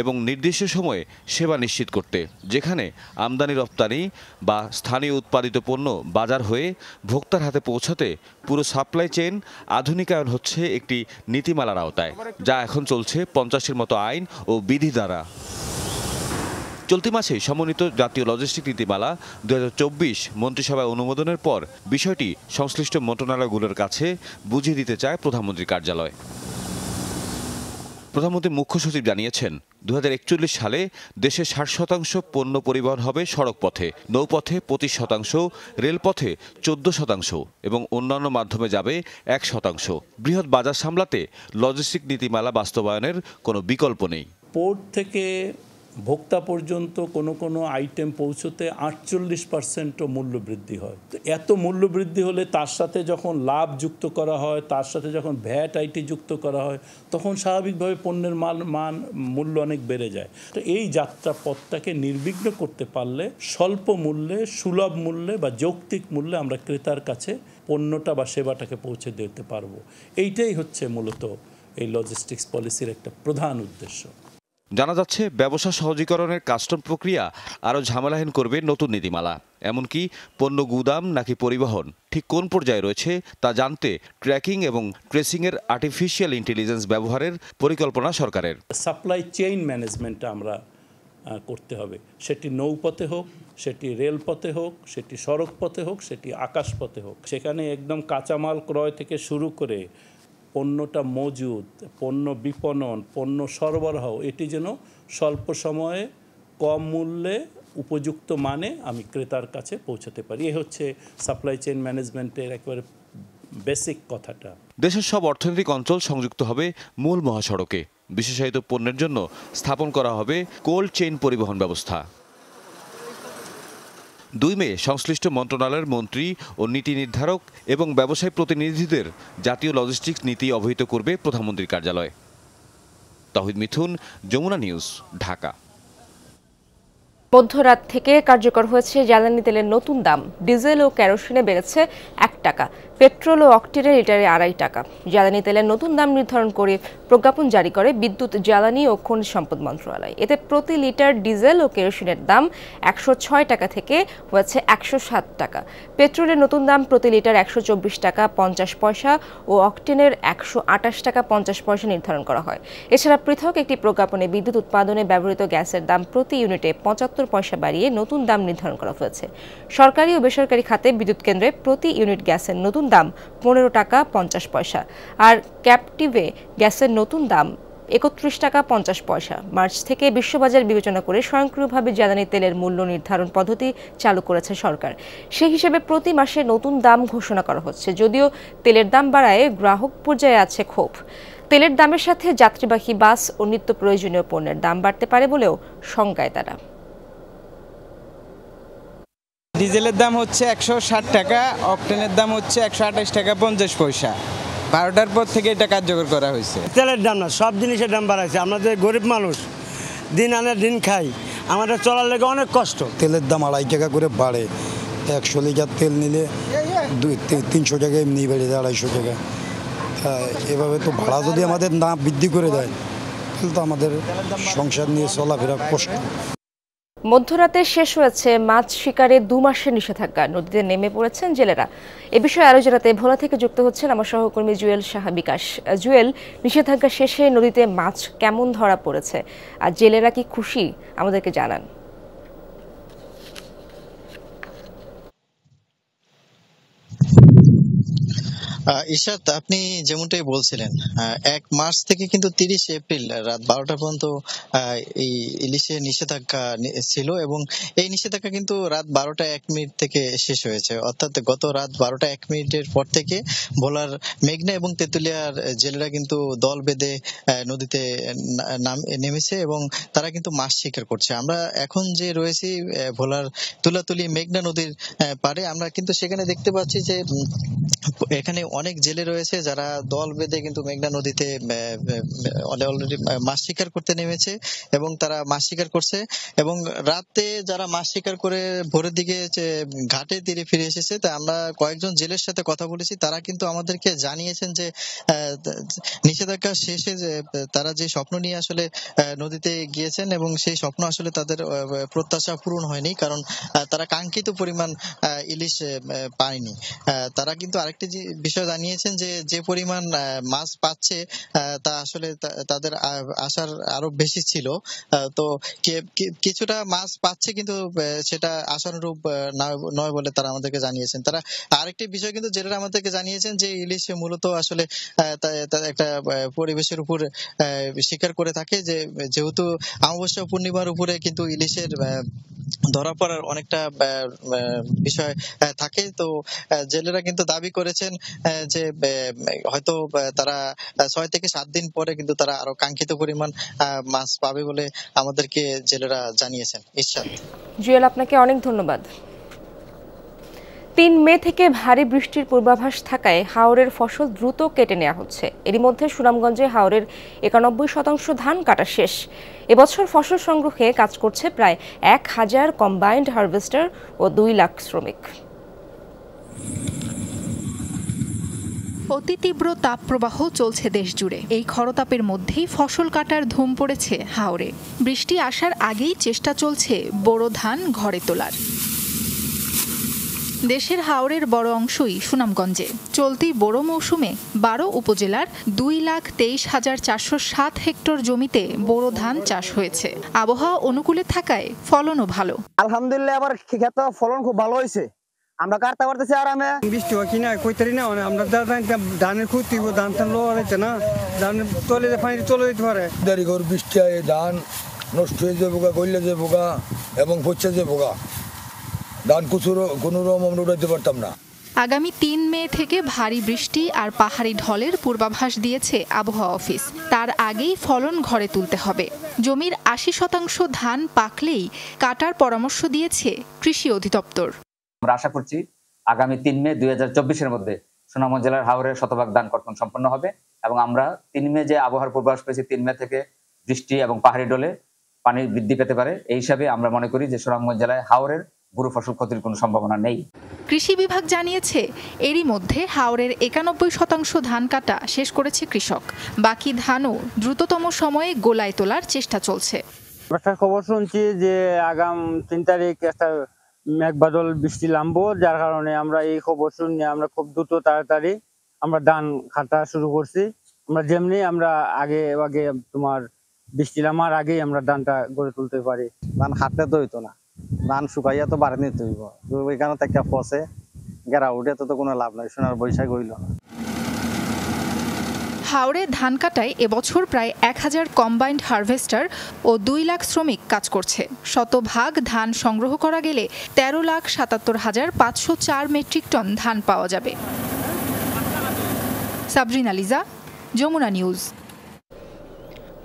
এবং নির্দিষ্ট সময়ে সেবা নিশ্চিত করতে যেখানে আমদানি রপ্তানি বা স্থানীয় উৎপাদিত পণ্য বাজার হয়ে ভোক্তার হাতে পৌঁছাতে পুরো সাপ্লাই চেইন আধুনিকায়ন হচ্ছে একটি নীতিমালার আওতায় যা এখন চলছে পঞ্চাশের মতো আইন ও বিধি দ্বারা চলতি মাসে সমন্বিত জাতীয় লজিস্টিক নীতিমালা দু মন্ত্রিসভায় অনুমোদনের পর বিষয়টি সংশ্লিষ্ট মন্ত্রণালয়গুলোর কাছে বুঝিয়ে দিতে চায় প্রধানমন্ত্রীর কার্যালয় প্রধানমন্ত্রী মুখ্য সচিব জানিয়েছেন দু সালে দেশে ষাট শতাংশ পণ্য পরিবহন হবে সড়ক পথে নৌপথে পঁচিশ শতাংশ রেলপথে চোদ্দ শতাংশ এবং অন্যান্য মাধ্যমে যাবে এক শতাংশ বৃহৎ বাজার সামলাতে লজিস্টিক নীতিমালা বাস্তবায়নের কোনো বিকল্প নেই পোর্ট থেকে ভোক্তা পর্যন্ত কোনো কোনো আইটেম পৌঁছতে আটচল্লিশ পার্সেন্টও মূল্য বৃদ্ধি হয় তো এত মূল্য বৃদ্ধি হলে তার সাথে যখন লাভ যুক্ত করা হয় তার সাথে যখন ভ্যাট আইটি যুক্ত করা হয় তখন স্বাভাবিকভাবে পণ্যের মান মান মূল্য অনেক বেড়ে যায় তো এই যাত্রা পথটাকে নির্বিঘ্ন করতে পারলে স্বল্প মূল্যে সুলভ মূল্যে বা যৌক্তিক মূল্যে আমরা ক্রেতার কাছে পণ্যটা বা সেবাটাকে পৌঁছে দিতে পারবো এইটাই হচ্ছে মূলত এই লজিস্টিক্স পলিসির একটা প্রধান উদ্দেশ্য জানা যাচ্ছে ব্যবসা সহজীকরণের কাস্টম প্রক্রিয়া আরও ঝামেলাহীন করবে নতুন নীতিমালা এমনকি পণ্য গুদাম নাকি পরিবহন ঠিক কোন পর্যায়ে রয়েছে তা জানতে ট্র্যাকিং এবং ট্রেসিংয়ের আর্টিফিশিয়াল ইন্টেলিজেন্স ব্যবহারের পরিকল্পনা সরকারের সাপ্লাই চেইন ম্যানেজমেন্টটা আমরা করতে হবে সেটি নৌপথে হোক সেটি রেলপথে হোক সেটি সড়কপথে হোক সেটি আকাশপথে হোক সেখানে একদম কাঁচামাল ক্রয় থেকে শুরু করে পণ্যটা মজুদ পণ্য বিপণন পণ্য সরবরাহ এটি যেন স্বল্প সময়ে কম মূল্যে উপযুক্ত মানে আমি ক্রেতার কাছে পৌঁছাতে পারি এ হচ্ছে সাপ্লাই চেইন ম্যানেজমেন্টের একেবারে বেসিক কথাটা দেশের সব অর্থনৈতিক অঞ্চল সংযুক্ত হবে মূল মহাসড়কে বিশেষায়িত পণ্যের জন্য স্থাপন করা হবে কোল্ড চেইন পরিবহন ব্যবস্থা দুই মে সংশ্লিষ্ট মন্ত্রণালয়ের মন্ত্রী ও নীতি নির্ধারক এবং ব্যবসায়ী প্রতিনিধিদের জাতীয় লজিস্টিক্স নীতি অবহিত করবে প্রধানমন্ত্রীর কার্যালয় তহিদ মিথুন যমুনা নিউজ ঢাকা মধ্যরাত থেকে কার্যকর হয়েছে জ্বালানি তেলের নতুন দাম ডিজেল ও কেরোসিনে বেড়েছে এক টাকা পেট্রোল ও অক্টেনে লিটারে আড়াই টাকা জ্বালানি তেলের নতুন দাম নির্ধারণ করে প্রজ্ঞাপন জারি করে বিদ্যুৎ জ্বালানি ও খনিজ সম্পদ মন্ত্রণালয় এতে প্রতি লিটার ডিজেল ও কেরোসিনের দাম একশো ছয় টাকা থেকে হয়েছে একশো সাত টাকা পেট্রোলের নতুন দাম প্রতি লিটার একশো চব্বিশ টাকা পঞ্চাশ পয়সা ও অক্টেনের একশো আঠাশ টাকা পঞ্চাশ পয়সা নির্ধারণ করা হয় এছাড়া পৃথক একটি প্রজ্ঞাপনে বিদ্যুৎ উৎপাদনে ব্যবহৃত গ্যাসের দাম প্রতি ইউনিটে পঁচাত্তর পঁচাত্তর পয়সা বাড়িয়ে নতুন দাম নির্ধারণ করা হয়েছে সরকারি ও বেসরকারি খাতে বিদ্যুৎ কেন্দ্রে প্রতি ইউনিট গ্যাসের নতুন দাম পনেরো টাকা পঞ্চাশ পয়সা আর ক্যাপটিভে গ্যাসের নতুন দাম একত্রিশ টাকা পঞ্চাশ পয়সা মার্চ থেকে বিশ্ববাজার বিবেচনা করে স্বয়ংক্রিয়ভাবে জ্বালানি তেলের মূল্য নির্ধারণ পদ্ধতি চালু করেছে সরকার সেই হিসেবে প্রতি মাসে নতুন দাম ঘোষণা করা হচ্ছে যদিও তেলের দাম বাড়ায় গ্রাহক পর্যায়ে আছে ক্ষোভ তেলের দামের সাথে যাত্রীবাহী বাস ও নিত্য প্রয়োজনীয় পণ্যের দাম বাড়তে পারে বলেও শঙ্কায় তারা ডিজেলের দাম হচ্ছে একশো ষাট টাকা অকটেনের দাম হচ্ছে একশো আঠাশ টাকা পঞ্চাশ পয়সা বারোটার পর থেকে এটা কার্যকর করা হয়েছে তেলের দাম না সব জিনিসের দাম বাড়াইছে আমরা যে গরিব মানুষ দিন আনে দিন খাই আমাদের চলার লেগে অনেক কষ্ট তেলের দাম আড়াই টাকা করে বাড়ে একশো লিটার তেল নিলে দুই তিনশো টাকা এমনি বেড়ে যায় আড়াইশো টাকা এভাবে তো ভাড়া যদি আমাদের না বৃদ্ধি করে দেয় তাহলে তো আমাদের সংসার নিয়ে চলাফেরা কষ্ট মধ্যরাতে শেষ হয়েছে মাছ শিকারে দু মাসের নিষেধাজ্ঞা নদীতে নেমে পড়েছেন জেলেরা এ বিষয়ে আরো জানাতে ভোলা থেকে যুক্ত হচ্ছেন আমার সহকর্মী জুয়েল সাহা বিকাশ জুয়েল নিষেধাজ্ঞা শেষে নদীতে মাছ কেমন ধরা পড়েছে আর জেলেরা কি খুশি আমাদেরকে জানান ঈশাদ আপনি যেমনটাই বলছিলেন এক মার্চ থেকে কিন্তু তিরিশ এপ্রিল রাত বারোটা পর্যন্ত এই ইলিশে নিষেধাজ্ঞা ছিল এবং এই নিষেধাজ্ঞা কিন্তু রাত বারোটা এক মিনিট থেকে শেষ হয়েছে অর্থাৎ গত রাত বারোটা এক মিনিটের পর থেকে ভোলার মেঘনা এবং তেঁতুলিয়ার জেলেরা কিন্তু দল বেঁধে নদীতে নেমেছে এবং তারা কিন্তু মাছ শিকার করছে আমরা এখন যে রয়েছি ভোলার তুলাতুলি মেঘনা নদীর পারে আমরা কিন্তু সেখানে দেখতে পাচ্ছি যে এখানে অনেক জেলে রয়েছে যারা দল বেঁধে কিন্তু মেঘনা নদীতে অলরেডি মানে মাছ শিকার করতে নেমেছে এবং তারা মাছ শিকার করছে এবং রাতে যারা মাছ শিকার করে ভোরের দিকে ঘাটে তীরে ফিরে এসেছে তা আমরা কয়েকজন জেলের সাথে কথা বলেছি তারা কিন্তু আমাদেরকে জানিয়েছেন যে নিষেধাজ্ঞা শেষে তারা যে স্বপ্ন নিয়ে আসলে নদীতে গিয়েছেন এবং সেই স্বপ্ন আসলে তাদের প্রত্যাশা পূরণ হয়নি কারণ তারা কাঙ্ক্ষিত পরিমাণ ইলিশ পায়নি তারা কিন্তু আরেকটি বিষয় জানিয়েছেন যে যে পরিমাণ মাছ পাচ্ছে তা আসলে তাদের আসার আরো বেশি ছিল তো কিছুটা মাছ পাচ্ছে কিন্তু সেটা আশানুরূপ নয় বলে তারা আমাদেরকে জানিয়েছেন তারা আরেকটি বিষয় কিন্তু যেটা আমাদেরকে জানিয়েছেন যে ইলিশ মূলত আসলে একটা পরিবেশের উপর স্বীকার করে থাকে যে যেহেতু অমাবস্যা পূর্ণিমার উপরে কিন্তু ইলিশের ধরা পড়ার অনেকটা বিষয় থাকে তো জেলেরা কিন্তু দাবি করেছেন যে হয়তো তারা ছয় থেকে সাত দিন পরে কিন্তু তারা আরো কাঙ্ক্ষিত পরিমাণ মাছ পাবে বলে আমাদেরকে জেলেরা জানিয়েছেন ঈশ্বর জুয়েল আপনাকে অনেক ধন্যবাদ তিন মে থেকে ভারী বৃষ্টির পূর্বাভাস থাকায় হাওরের ফসল দ্রুত কেটে নেওয়া হচ্ছে এরই মধ্যে সুনামগঞ্জে হাওরের একানব্বই শতাংশ ধান কাটা শেষ এবছর ফসল সংগ্রহে কাজ করছে প্রায় এক হাজার কম্বাইন্ড হারভেস্টার ও দুই লাখ শ্রমিক অতি তীব্র তাপপ্রবাহ চলছে দেশ জুড়ে এই খরতাপের মধ্যেই ফসল কাটার ধুম পড়েছে হাওড়ে বৃষ্টি আসার আগেই চেষ্টা চলছে বোরো ধান ঘরে তোলার দেশের হাওড়ের বড় অংশই সুনামগঞ্জে চলতি বোরো মৌসুমে বারো উপজেলার দুই লাখ তেইশ হাজার চারশো সাত হেক্টর জমিতে বোরো ধান চাষ হয়েছে আবহাওয়া অনুকূলে থাকায় ফলনও ভালো আলহামদুলিল্লাহ আবার ফলন খুব ভালো হয়েছে আমরা কাটতে পারতেছি আরামে বৃষ্টি হয় কিনা কইতারি না মানে আমরা ধানের ক্ষতি ধান টান লো হয়েছে না ধান চলে পানি চলে যেতে পারে দেরি ঘর বৃষ্টি হয় ধান নষ্ট হয়ে যে বোকা গলে যে বোকা এবং হচ্ছে যে বোকা ধান কুচুর কোনো রকম আমরা উঠাইতে পারতাম না আগামী তিন মে থেকে ভারী বৃষ্টি আর পাহাড়ি ঢলের পূর্বাভাস দিয়েছে আবহাওয়া অফিস তার আগেই ফলন ঘরে তুলতে হবে জমির আশি শতাংশ ধান পাকলেই কাটার পরামর্শ দিয়েছে কৃষি অধিদপ্তর আমরা আশা করছি আগামী তিন মে দুই এর মধ্যে সুনামগঞ্জ জেলার হাওড়ে শতভাগ দান কর্তন সম্পন্ন হবে এবং আমরা তিন মে যে আবহাওয়ার পূর্বাভাস পেয়েছি তিন মে থেকে বৃষ্টি এবং পাহাড়ি ডোলে পানি বৃদ্ধি পেতে পারে এই হিসাবে আমরা মনে করি যে সুনামগঞ্জ জেলায় হাওড়ের গুরু ফসল ক্ষতির কোনো সম্ভাবনা নেই কৃষি বিভাগ জানিয়েছে এরই মধ্যে হাওড়ের একানব্বই শতাংশ ধান কাটা শেষ করেছে কৃষক বাকি ধানও দ্রুততম সময়ে গোলায় তোলার চেষ্টা চলছে খবর শুনছি যে আগাম তিন তারিখ একটা মেঘবাদল বৃষ্টি নামবো যার কারণে আমরা এই খবর শুনে আমরা খুব দ্রুত তাড়াতাড়ি আমরা ধান খাটা শুরু করছি আমরা যেমনি আমরা আগে আগে তোমার বৃষ্টি নামার আগেই আমরা ধানটা গড়ে তুলতে পারি ধান হাটতে তো হইতো না ধান শুকাইয়া তো বাড়ি নিতে হইব তো একটা ফসে গেরা উঠে তো কোনো লাভ নাই সোনার বৈশাখ হইল না হাওড়ে ধান কাটায় এবছর প্রায় এক হাজার কম্বাইন্ড হারভেস্টার ও দুই লাখ শ্রমিক কাজ করছে শতভাগ ধান সংগ্রহ করা গেলে ১৩ লাখ সাতাত্তর হাজার পাঁচশো চার মেট্রিক টন ধান পাওয়া যাবে সাবরিনা লিজা যমুনা নিউজ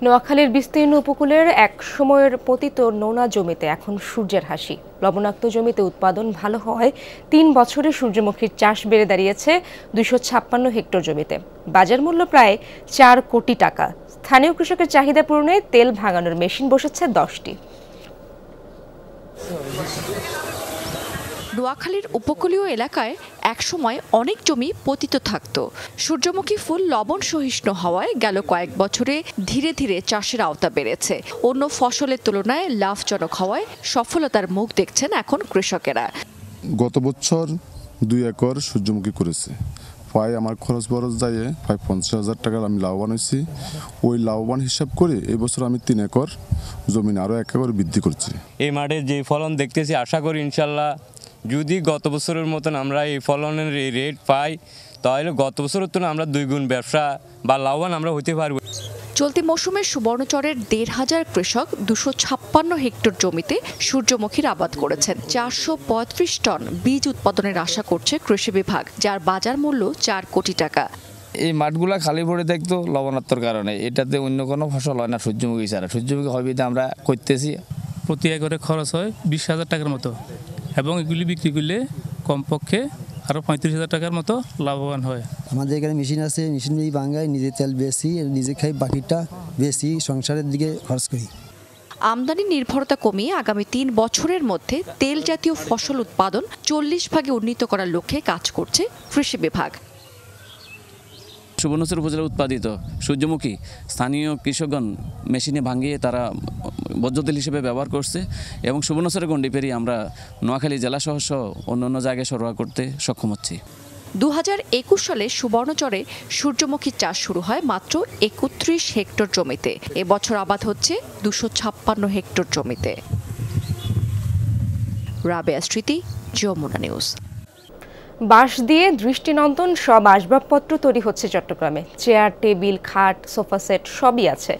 নোয়াখালীর বিস্তীর্ণ উপকূলের এক সময়ের পতিত নোনা জমিতে এখন সূর্যের হাসি লবণাক্ত জমিতে উৎপাদন ভালো হওয়ায় তিন বছরে সূর্যমুখীর চাষ বেড়ে দাঁড়িয়েছে দুইশো ছাপ্পান্ন হেক্টর জমিতে বাজার মূল্য প্রায় চার কোটি টাকা স্থানীয় কৃষকের চাহিদা পূরণে তেল ভাঙানোর মেশিন বসেছে দশটি নোয়াখালীর উপকূলীয় এলাকায় একসময় অনেক জমি পতিত থাকত সূর্যমুখী ফুল লবণ সহিষ্ণু হওয়ায় গেল কয়েক বছরে ধীরে ধীরে চাষের আওতা বেড়েছে অন্য ফসলের তুলনায় লাভজনক হওয়ায় সফলতার মুখ দেখছেন এখন কৃষকেরা গত বছর দুই একর সূর্যমুখী করেছে প্রায় আমার খরচ বরচ যাইয়ে প্রায় পঞ্চাশ হাজার টাকার আমি লাভবান হয়েছি ওই লাভবান হিসাব করে এবছর আমি তিন একর জমিন আরও এক একর বৃদ্ধি করছি এই মাঠে যে ফলন দেখতেছি আশা করি ইনশাল্লাহ যদি গত বছরের মতন আমরা এই ফলনের এই রেট পাই তাহলে গত বছরের তুলনায় আমরা দুই গুণ ব্যবসা বা লাভবান আমরা হতে পারব চলতি মৌসুমে সুবর্ণচরের দেড় হাজার কৃষক দুশো ছাপ্পান্ন হেক্টর জমিতে সূর্যমুখীর আবাদ করেছেন চারশো পঁয়ত্রিশ টন বীজ উৎপাদনের আশা করছে কৃষি বিভাগ যার বাজার মূল্য চার কোটি টাকা এই মাঠগুলো খালি পড়ে থাকতো লবণাত্মর কারণে এটাতে অন্য কোনো ফসল হয় না সূর্যমুখী ছাড়া সূর্যমুখী হবে আমরা করতেছি প্রতি একরে খরচ হয় বিশ হাজার টাকার মতো এবং এগুলি বিক্রি করলে কমপক্ষে আরও পঁয়ত্রিশ হাজার টাকার মতো লাভবান হয় আমাদের এখানে মেশিন আছে মেশিন দিয়ে ভাঙায় নিজে তেল বেশি নিজে খাই বাকিটা বেশি সংসারের দিকে খরচ করি আমদানি নির্ভরতা কমিয়ে আগামী তিন বছরের মধ্যে তেল জাতীয় ফসল উৎপাদন চল্লিশ ভাগে উন্নীত করার লক্ষ্যে কাজ করছে কৃষি বিভাগ সুবর্ণচর উপজেলা উৎপাদিত সূর্যমুখী স্থানীয় কৃষকগণ মেশিনে ভাঙিয়ে তারা বজ্রতেল হিসেবে ব্যবহার করছে এবং সুবর্ণচরের গণ্ডি পেরিয়ে আমরা নোয়াখালী জেলাসহ সহ অন্য জায়গায় সরবরাহ করতে সক্ষম হচ্ছি দু সালে সুবর্ণচরে সূর্যমুখী চাষ শুরু হয় মাত্র একত্রিশ হেক্টর জমিতে এবছর আবাদ হচ্ছে দুশো ছাপ্পান্ন হেক্টর জমিতে রাবেয়া স্মৃতি যমুনা নিউজ বাঁশ দিয়ে দৃষ্টিনন্দন সব আসবাবপত্র তৈরি হচ্ছে চট্টগ্রামে চেয়ার টেবিল খাট সোফা সেট সবই আছে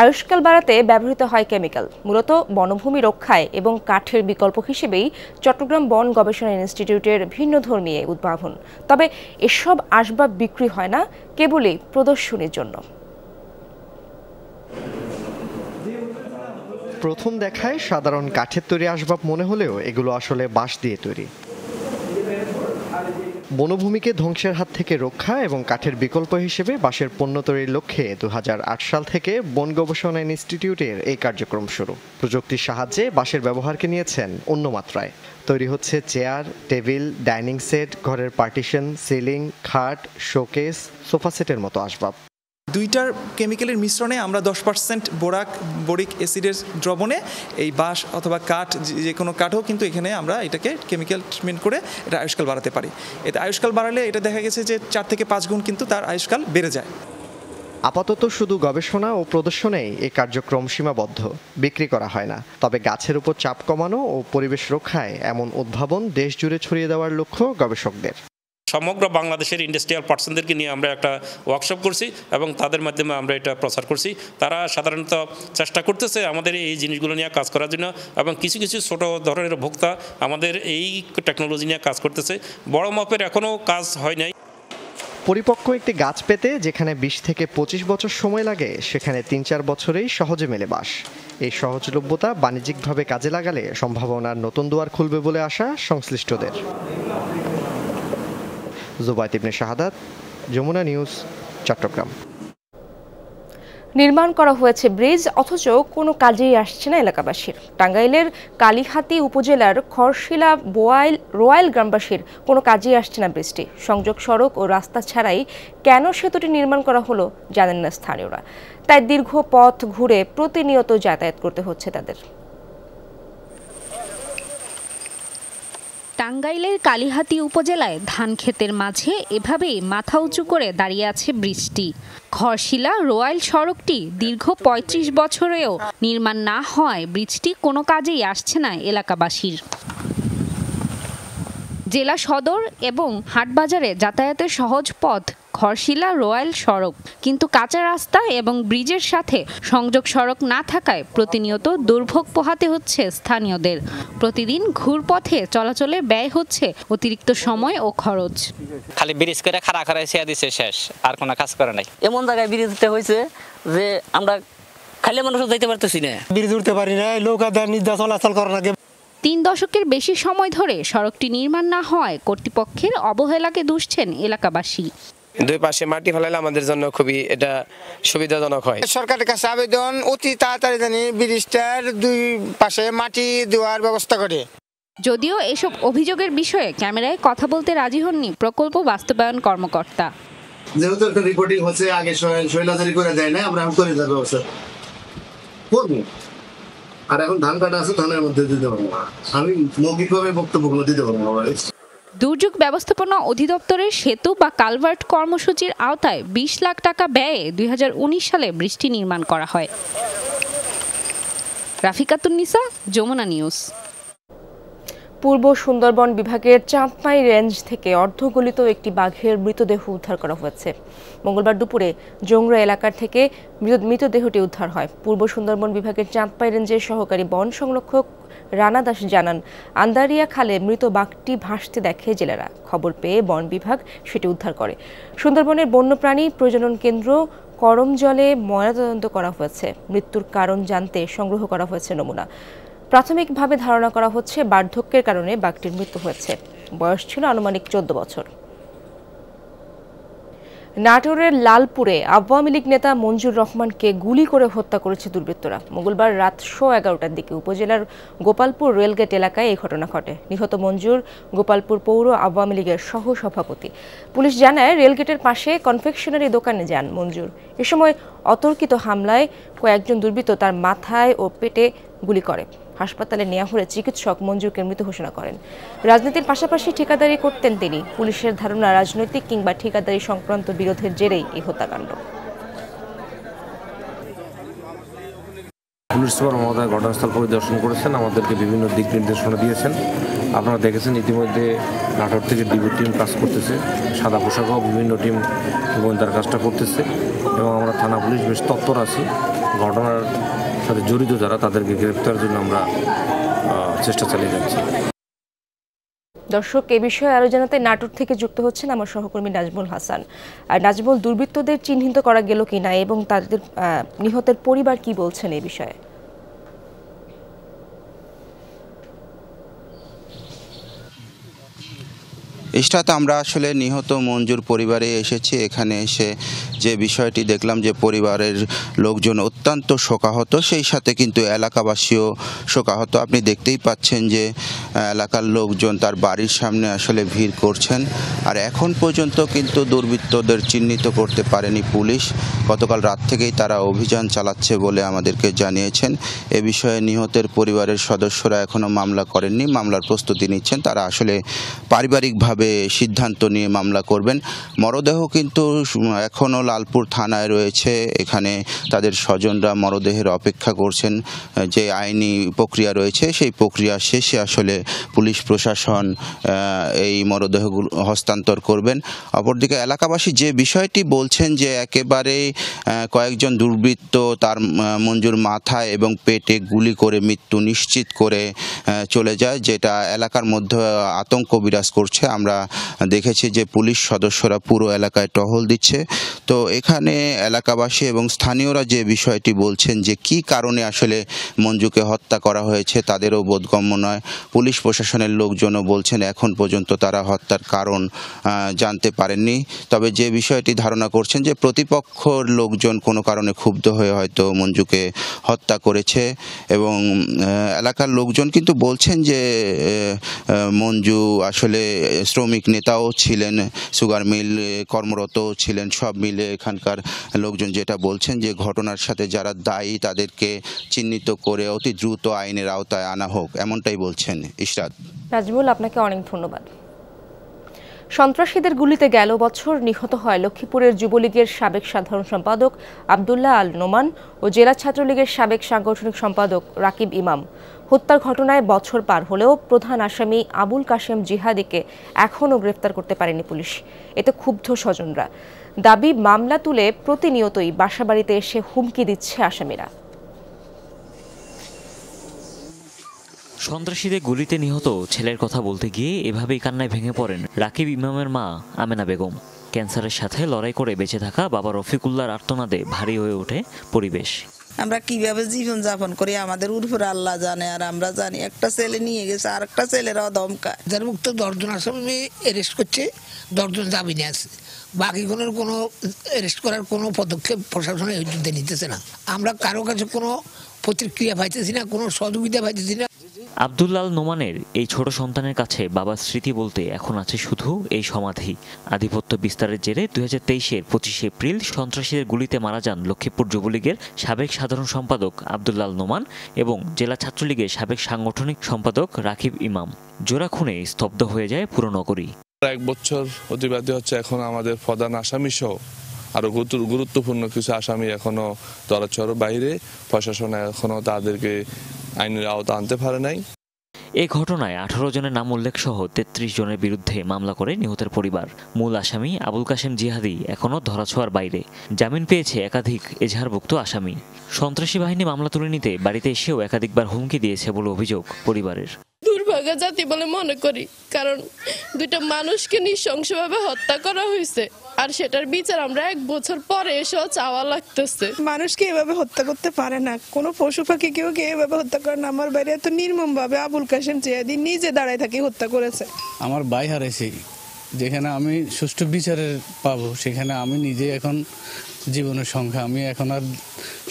আয়ুষ্কাল বাড়াতে ব্যবহৃত হয় কেমিক্যাল মূলত বনভূমি রক্ষায় এবং কাঠের বিকল্প হিসেবেই চট্টগ্রাম বন গবেষণা ইনস্টিটিউটের ভিন্ন ধর্মীয় উদ্ভাবন তবে এসব আসবাব বিক্রি হয় না কেবলই প্রদর্শনীর জন্য প্রথম দেখায় সাধারণ কাঠের তৈরি আসবাব মনে হলেও এগুলো আসলে বাঁশ দিয়ে তৈরি বনভূমিকে ধ্বংসের হাত থেকে রক্ষা এবং কাঠের বিকল্প হিসেবে বাঁশের পণ্য তৈরির লক্ষ্যে দু সাল থেকে বন গবেষণা ইনস্টিটিউটের এই কার্যক্রম শুরু প্রযুক্তির সাহায্যে বাঁশের ব্যবহারকে নিয়েছেন অন্য মাত্রায় তৈরি হচ্ছে চেয়ার টেবিল ডাইনিং সেট ঘরের পার্টিশন সিলিং খাট শোকেস সোফা সেটের মতো আসবাব দুইটার কেমিক্যালের মিশ্রণে আমরা দশ পার্সেন্ট বোরাক বোরিক অ্যাসিডের দ্রবণে এই বাঁশ অথবা কাঠ যে কোনো কাঠও কিন্তু এখানে আমরা এটাকে কেমিক্যাল ট্রিটমেন্ট করে এটা আয়ুষ্কাল বাড়াতে পারি এতে আয়ুষ্কাল বাড়ালে এটা দেখা গেছে যে চার থেকে পাঁচ গুণ কিন্তু তার আয়ুষ্কাল বেড়ে যায় আপাতত শুধু গবেষণা ও প্রদর্শনেই এই কার্যক্রম সীমাবদ্ধ বিক্রি করা হয় না তবে গাছের উপর চাপ কমানো ও পরিবেশ রক্ষায় এমন উদ্ভাবন দেশ জুড়ে ছড়িয়ে দেওয়ার লক্ষ্য গবেষকদের সমগ্র বাংলাদেশের ইন্ডাস্ট্রিয়াল পার্সনদেরকে নিয়ে আমরা একটা ওয়ার্কশপ করছি এবং তাদের মাধ্যমে আমরা এটা প্রচার করছি তারা সাধারণত চেষ্টা করতেছে আমাদের এই জিনিসগুলো নিয়ে কাজ করার জন্য এবং কিছু কিছু ছোট ধরনের ভোক্তা আমাদের এই টেকনোলজি নিয়ে কাজ করতেছে বড় মাপের এখনও কাজ হয় নাই পরিপক্ক একটি গাছ পেতে যেখানে বিশ থেকে পঁচিশ বছর সময় লাগে সেখানে তিন চার বছরেই সহজে মেলে বাস এই সহজলভ্যতা বাণিজ্যিকভাবে কাজে লাগালে সম্ভাবনার নতুন দুয়ার খুলবে বলে আশা সংশ্লিষ্টদের জুবাইদ ইবনে শাহাদাত যমুনা নিউজ চট্টগ্রাম নির্মাণ করা হয়েছে ব্রিজ অথচ কোনো কাজেই আসছে না এলাকাবাসীর টাঙ্গাইলের কালিহাতি উপজেলার খরশিলা বোয়াইল রয়্যাল গ্রামবাসীর কোনো কাজেই আসছে না ব্রিজটি সংযোগ সড়ক ও রাস্তা ছাড়াই কেন সেতুটি নির্মাণ করা হলো জানেন না স্থানীয়রা তাই দীর্ঘ পথ ঘুরে প্রতিনিয়ত যাতায়াত করতে হচ্ছে তাদের টাঙ্গাইলের কালীহাতি উপজেলায় ধান ক্ষেতের মাঝে এভাবেই মাথা উঁচু করে দাঁড়িয়ে আছে বৃষ্টি খরশিলা রোয়াল সড়কটি দীর্ঘ ৩৫ বছরেও নির্মাণ না হওয়ায় বৃষ্টি কোনো কাজেই আসছে না এলাকাবাসীর জেলা সদর এবং হাটবাজারে যাতায়াতের সহজ পথ খরশিলা রয়্যাল সড়ক কিন্তু কাঁচা রাস্তা এবং ব্রিজের সাথে সংযোগ সড়ক না থাকায় প্রতিনিয়ত দুর্ভোগ পোহাতে হচ্ছে স্থানীয়দের প্রতিদিন ঘুরপথে চলাচলে ব্যয় হচ্ছে অতিরিক্ত সময় ও খরচ খালি ব্রিজ করে খাড়া খাড়া শেয়া দিছে শেষ আর কোনো কাজ করে নাই এমন জায়গায় ব্রিজ হতে হয়েছে যে আমরা খালি মানুষ যাইতে পারতেছি না ব্রিজ উঠতে পারি না দা নির্দেশ চলাচল করার আগে তিন দশকের বেশি সময় ধরে সড়কটি নির্মাণ না হয় কর্তৃপক্ষের অবহেলাকে দুষছেন এলাকাবাসী দুই পাশে মাটি ফেলাইলে আমাদের জন্য খুবই এটা সুবিধাজনক হয় সরকারের কাছে আবেদন অতি তাড়াতাড়ি জানি ব্রিজটার দুই পাশে মাটি দেওয়ার ব্যবস্থা করে যদিও এসব অভিযোগের বিষয়ে ক্যামেরায় কথা বলতে রাজি হননি প্রকল্প বাস্তবায়ন কর্মকর্তা যেহেতু একটা রিপোর্টিং হচ্ছে আগে শৈলাচারি করে দেয় না আমরা করে দেওয়ার ব্যবস্থা করবো আর এখন ধান কাটা আছে ধানের মধ্যে দিতে পারবো আমি মৌখিকভাবে বক্তব্যগুলো দিতে পারবো দুর্যোগ ব্যবস্থাপনা অধিদপ্তরের সেতু বা কালভার্ট কর্মসূচির আওতায় বিশ লাখ টাকা ব্যয়ে দুই সালে বৃষ্টি নির্মাণ করা হয় রাফিকাতুন্নিসা যমুনা নিউজ পূর্ব সুন্দরবন বিভাগের চাঁদমাই রেঞ্জ থেকে অর্ধগলিত একটি বাঘের মৃতদেহ উদ্ধার করা হয়েছে মঙ্গলবার দুপুরে জংরা এলাকার থেকে মৃতদেহটি উদ্ধার হয় পূর্ব সুন্দরবন বিভাগের চাঁদমাই রেঞ্জের সহকারী বন সংরক্ষক রানা দাস জানান আন্দারিয়া খালে মৃত বাঘটি ভাসতে দেখে জেলেরা খবর পেয়ে বন বিভাগ সেটি উদ্ধার করে সুন্দরবনের বন্যপ্রাণী প্রজনন কেন্দ্র করম জলে ময়নাতদন্ত করা হয়েছে মৃত্যুর কারণ জানতে সংগ্রহ করা হয়েছে নমুনা প্রাথমিকভাবে ধারণা করা হচ্ছে বার্ধক্যের কারণে বাঘটির মৃত্যু হয়েছে বয়স ছিল আনুমানিক চোদ্দ বছর নাটোরের লালপুরে আওয়ামী লীগ নেতা মঞ্জুর রহমানকে গুলি করে হত্যা করেছে দুর্বৃত্তরা মঙ্গলবার রাত শো এগারোটার দিকে উপজেলার গোপালপুর রেলগেট এলাকায় এই ঘটনা ঘটে নিহত মঞ্জুর গোপালপুর পৌর আওয়ামী লীগের সহ সভাপতি পুলিশ জানায় রেলগেটের পাশে কনফেকশনারি দোকানে যান মঞ্জুর এ সময় অতর্কিত হামলায় কয়েকজন দুর্বৃত্ত তার মাথায় ও পেটে গুলি করে হাসপাতালে নেওয়া হলে চিকিৎসক মঞ্জুরকে মৃত ঘোষণা করেন রাজনীতির পাশাপাশি ঠিকাদারি করতেন তিনি পুলিশের ধারণা রাজনৈতিক কিংবা ঠিকাদারি সংক্রান্ত বিরোধের জেরেই এই হত্যাকাণ্ড পুলিশ সুপার মহোদয় ঘটনাস্থল পরিদর্শন করেছেন আমাদেরকে বিভিন্ন দিক নির্দেশনা দিয়েছেন আপনারা দেখেছেন ইতিমধ্যে নাটোর থেকে ডিবি টিম কাজ করতেছে সাদা পোশাকও বিভিন্ন টিম গোয়েন্দার কাজটা করতেছে এবং আমরা থানা পুলিশ বেশ তৎপর আছি ঘটনার সাথে জড়িত যারা তাদেরকে গ্রেফতারের জন্য আমরা চেষ্টা চালিয়ে যাচ্ছি দর্শক এ বিষয়ে আরো জানাতে নাটোর থেকে যুক্ত হচ্ছেন আমার সহকর্মী নাজমুল হাসান আর নাজমুল দুর্বৃত্তদের চিহ্নিত করা গেল কিনা এবং তাদের নিহতের পরিবার কি বলছেন এ বিষয়ে ইস্টাত আমরা আসলে নিহত মঞ্জুর পরিবারে এসেছি এখানে এসে যে বিষয়টি দেখলাম যে পরিবারের লোকজন অত্যন্ত শোকাহত সেই সাথে কিন্তু এলাকাবাসীও শোকাহত আপনি দেখতেই পাচ্ছেন যে এলাকার লোকজন তার বাড়ির সামনে আসলে ভিড় করছেন আর এখন পর্যন্ত কিন্তু দুর্বৃত্তদের চিহ্নিত করতে পারেনি পুলিশ গতকাল রাত থেকেই তারা অভিযান চালাচ্ছে বলে আমাদেরকে জানিয়েছেন এ বিষয়ে নিহতের পরিবারের সদস্যরা এখনও মামলা করেননি মামলার প্রস্তুতি নিচ্ছেন তারা আসলে পারিবারিকভাবে কবে সিদ্ধান্ত নিয়ে মামলা করবেন মরদেহ কিন্তু এখনও লালপুর থানায় রয়েছে এখানে তাদের স্বজনরা মরদেহের অপেক্ষা করছেন যে আইনি প্রক্রিয়া রয়েছে সেই প্রক্রিয়া শেষে আসলে পুলিশ প্রশাসন এই মরদেহগুলো হস্তান্তর করবেন অপরদিকে এলাকাবাসী যে বিষয়টি বলছেন যে একেবারে কয়েকজন দুর্বৃত্ত তার মঞ্জুর মাথায় এবং পেটে গুলি করে মৃত্যু নিশ্চিত করে চলে যায় যেটা এলাকার মধ্যে আতঙ্ক বিরাজ করছে আমরা আমরা দেখেছি যে পুলিশ সদস্যরা পুরো এলাকায় টহল দিচ্ছে তো এখানে এলাকাবাসী এবং স্থানীয়রা যে বিষয়টি বলছেন যে কি কারণে আসলে মঞ্জুকে হত্যা করা হয়েছে তাদেরও বোধগম্য নয় পুলিশ প্রশাসনের লোকজনও বলছেন এখন পর্যন্ত তারা হত্যার কারণ জানতে পারেননি তবে যে বিষয়টি ধারণা করছেন যে প্রতিপক্ষর লোকজন কোনো কারণে ক্ষুব্ধ হয়ে হয়তো মঞ্জুকে হত্যা করেছে এবং এলাকার লোকজন কিন্তু বলছেন যে মঞ্জু আসলে শ্রমিক নেতাও ছিলেন সুগার মিল কর্মরত ছিলেন সব মিলে এখানকার লোকজন যেটা বলছেন যে ঘটনার সাথে যারা দায়ী তাদেরকে চিহ্নিত করে অতি দ্রুত আইনের আওতায় আনা হোক এমনটাই বলছেন ইশরাত রাজবুল আপনাকে অনেক ধন্যবাদ সন্ত্রাসীদের গুলিতে গেল বছর নিহত হয় লক্ষ্মীপুরের যুবলীগের সাবেক সাধারণ সম্পাদক আবদুল্লাহ আল নোমান ও জেলা ছাত্রলীগের সাবেক সাংগঠনিক সম্পাদক রাকিব ইমাম হত্যার ঘটনায় বছর পার হলেও প্রধান আসামি আবুল কাশেম জিহাদিকে এখনও গ্রেফতার করতে পারেনি পুলিশ এতে ক্ষুব্ধ স্বজনরা দাবি মামলা তুলে প্রতিনিয়তই বাসাবাড়িতে এসে হুমকি দিচ্ছে আসামিরা সন্ত্রাসীদের গুলিতে নিহত ছেলের কথা বলতে গিয়ে এভাবেই কান্নায় ভেঙে পড়েন রাকিব ইমামের মা আমেনা বেগম ক্যান্সারের সাথে লড়াই করে বেঁচে থাকা বাবা রফিকুল্লার আর্তনাদে ভারী হয়ে ওঠে পরিবেশ আমরা কিভাবে জীবন যাপন করি আমাদের উপরে আল্লাহ জানে আর আমরা জানি একটা ছেলে নিয়ে গেছে আর একটা ছেলের দমকা যার মুক্ত দশজন আসামি অ্যারেস্ট করছে দশজন জামিনে আছে বাকিগুলোর কোনো অ্যারেস্ট করার কোনো পদক্ষেপ প্রশাসনের নিতেছে না আমরা কারো কাছে কোনো প্রতিক্রিয়া পাইতেছি না কোনো সহযোগিতা পাইতেছি না আবদুল্লাল নোমানের এই ছোট সন্তানের কাছে বাবার স্মৃতি বলতে এখন আছে শুধু এই সমাধি আধিপত্য বিস্তারের জেরে দুই হাজার তেইশের পঁচিশে এপ্রিল সন্ত্রাসীদের গুলিতে মারা যান লক্ষ্মীপুর যুবলীগের সাবেক সাধারণ সম্পাদক আবদুল্লাল নোমান এবং জেলা ছাত্রলীগের সাবেক সাংগঠনিক সম্পাদক রাকিব ইমাম জোড়া খুনে স্তব্ধ হয়ে যায় পুরনগরী এক বছর অতিবাদী হচ্ছে এখন আমাদের প্রধান আসামি সহ আরও গুরুত্বপূর্ণ কিছু আসামি এখনও দরাচর বাইরে প্রশাসন এখনও তাদেরকে আইনের আওতা আনতে পারে নাই এ ঘটনায় আঠারো জনের নাম উল্লেখ সহ তেত্রিশ জনের বিরুদ্ধে মামলা করে নিহতের পরিবার মূল আসামি আবুল কাশেম জিহাদি এখনও ধরাছোয়ার বাইরে জামিন পেয়েছে একাধিক এজাহারভুক্ত আসামি সন্ত্রাসী বাহিনী মামলা তুলে নিতে বাড়িতে এসেও একাধিকবার হুমকি দিয়েছে বলে অভিযোগ পরিবারের ভাগা জাতি বলে মনে করি কারণ দুইটা মানুষকে নৃশংসভাবে হত্যা করা হয়েছে আর সেটার বিচার আমরা এক বছর পরে এসে চাওয়া লাগতেছে মানুষকে এভাবে হত্যা করতে পারে না কোনো পশু পাখি কেউ কেউ এভাবে হত্যা করে না আমার বাইরে এত নির্মমভাবে আবুল কাশেম চেয়াদি নিজে দাঁড়ায় থাকি হত্যা করেছে আমার ভাই হারাইছি যেখানে আমি সুষ্ঠু বিচারের পাবো সেখানে আমি নিজে এখন জীবনের সংখ্যা আমি এখন আর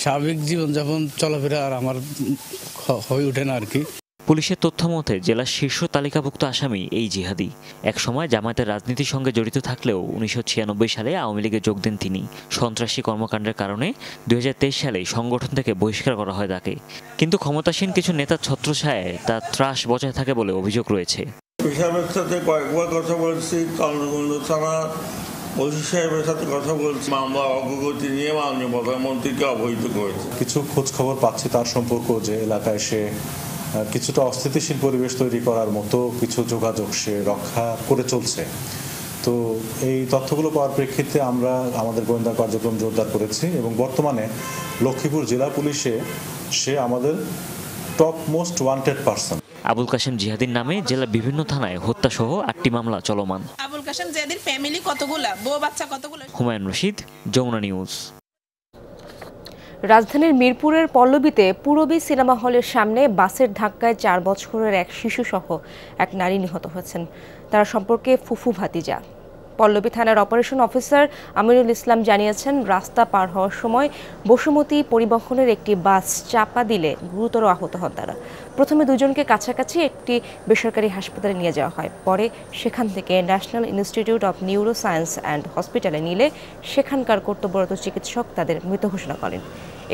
স্বাভাবিক জীবনযাপন চলাফেরা আর আমার হয়ে ওঠে না আর কি পুলিশের তথ্যমতে জেলার শীর্ষ তালিকাভুক্ত আসামি এই জিহাদি একসময় জামায়াতের রাজনীতির সঙ্গে জড়িত থাকলেও উনিশশো সালে আওয়ামী লীগে যোগ দেন তিনি সন্ত্রাসী কর্মকাণ্ডের কারণে দুই সালে সংগঠন থেকে বহিষ্কার করা হয় তাকে কিন্তু ক্ষমতাসীন কিছু নেতা ছত্রছায় তার ত্রাস বজায় থাকে বলে অভিযোগ রয়েছে কথা বলছি সাহেবের সাথে কথা বলছি মামলা অগ্রগতি নিয়ে মাননীয় প্রধানমন্ত্রীকে অবহিত করেছে কিছু খোঁজ খবর পাচ্ছি তার সম্পর্ক যে এলাকায় সে কিছুটা অস্থিতিশীল পরিবেশ তৈরি করার মতো কিছু যোগাযোগ সে রক্ষা করে চলছে তো এই তথ্যগুলো পাওয়ার প্রেক্ষিতে আমরা আমাদের গোয়েন্দা কার্যক্রম জোরদার করেছি এবং বর্তমানে লক্ষ্মীপুর জেলা পুলিশে সে আমাদের top most wanted person Abul Kashem জিহাদির নামে জেলা বিভিন্ন থানায় হত্যাসহ আটটি মামলা চলমান আবুল কাশেম জিহাদির ফ্যামিলি কতগুলো বউ বাচ্চা কতগুলো হুমায়ুন রশিদ যমুনা নিউজ রাজধানীর মিরপুরের পল্লবীতে পূরবী সিনেমা হলের সামনে বাসের ধাক্কায় চার বছরের এক শিশুসহ এক নারী নিহত হয়েছেন তারা সম্পর্কে ফুফু ভাতিজা পল্লবী থানার অপারেশন অফিসার আমিরুল ইসলাম জানিয়েছেন রাস্তা পার হওয়ার সময় বসুমতি পরিবহনের একটি বাস চাপা দিলে গুরুতর আহত হন তারা প্রথমে দুজনকে কাছাকাছি একটি বেসরকারি হাসপাতালে নিয়ে যাওয়া হয় পরে সেখান থেকে national institute of neuroscience and হসপিটালে নিলে সেখানকার কর্তব্যরত চিকিৎসক তাদের মৃত ঘোষণা করেন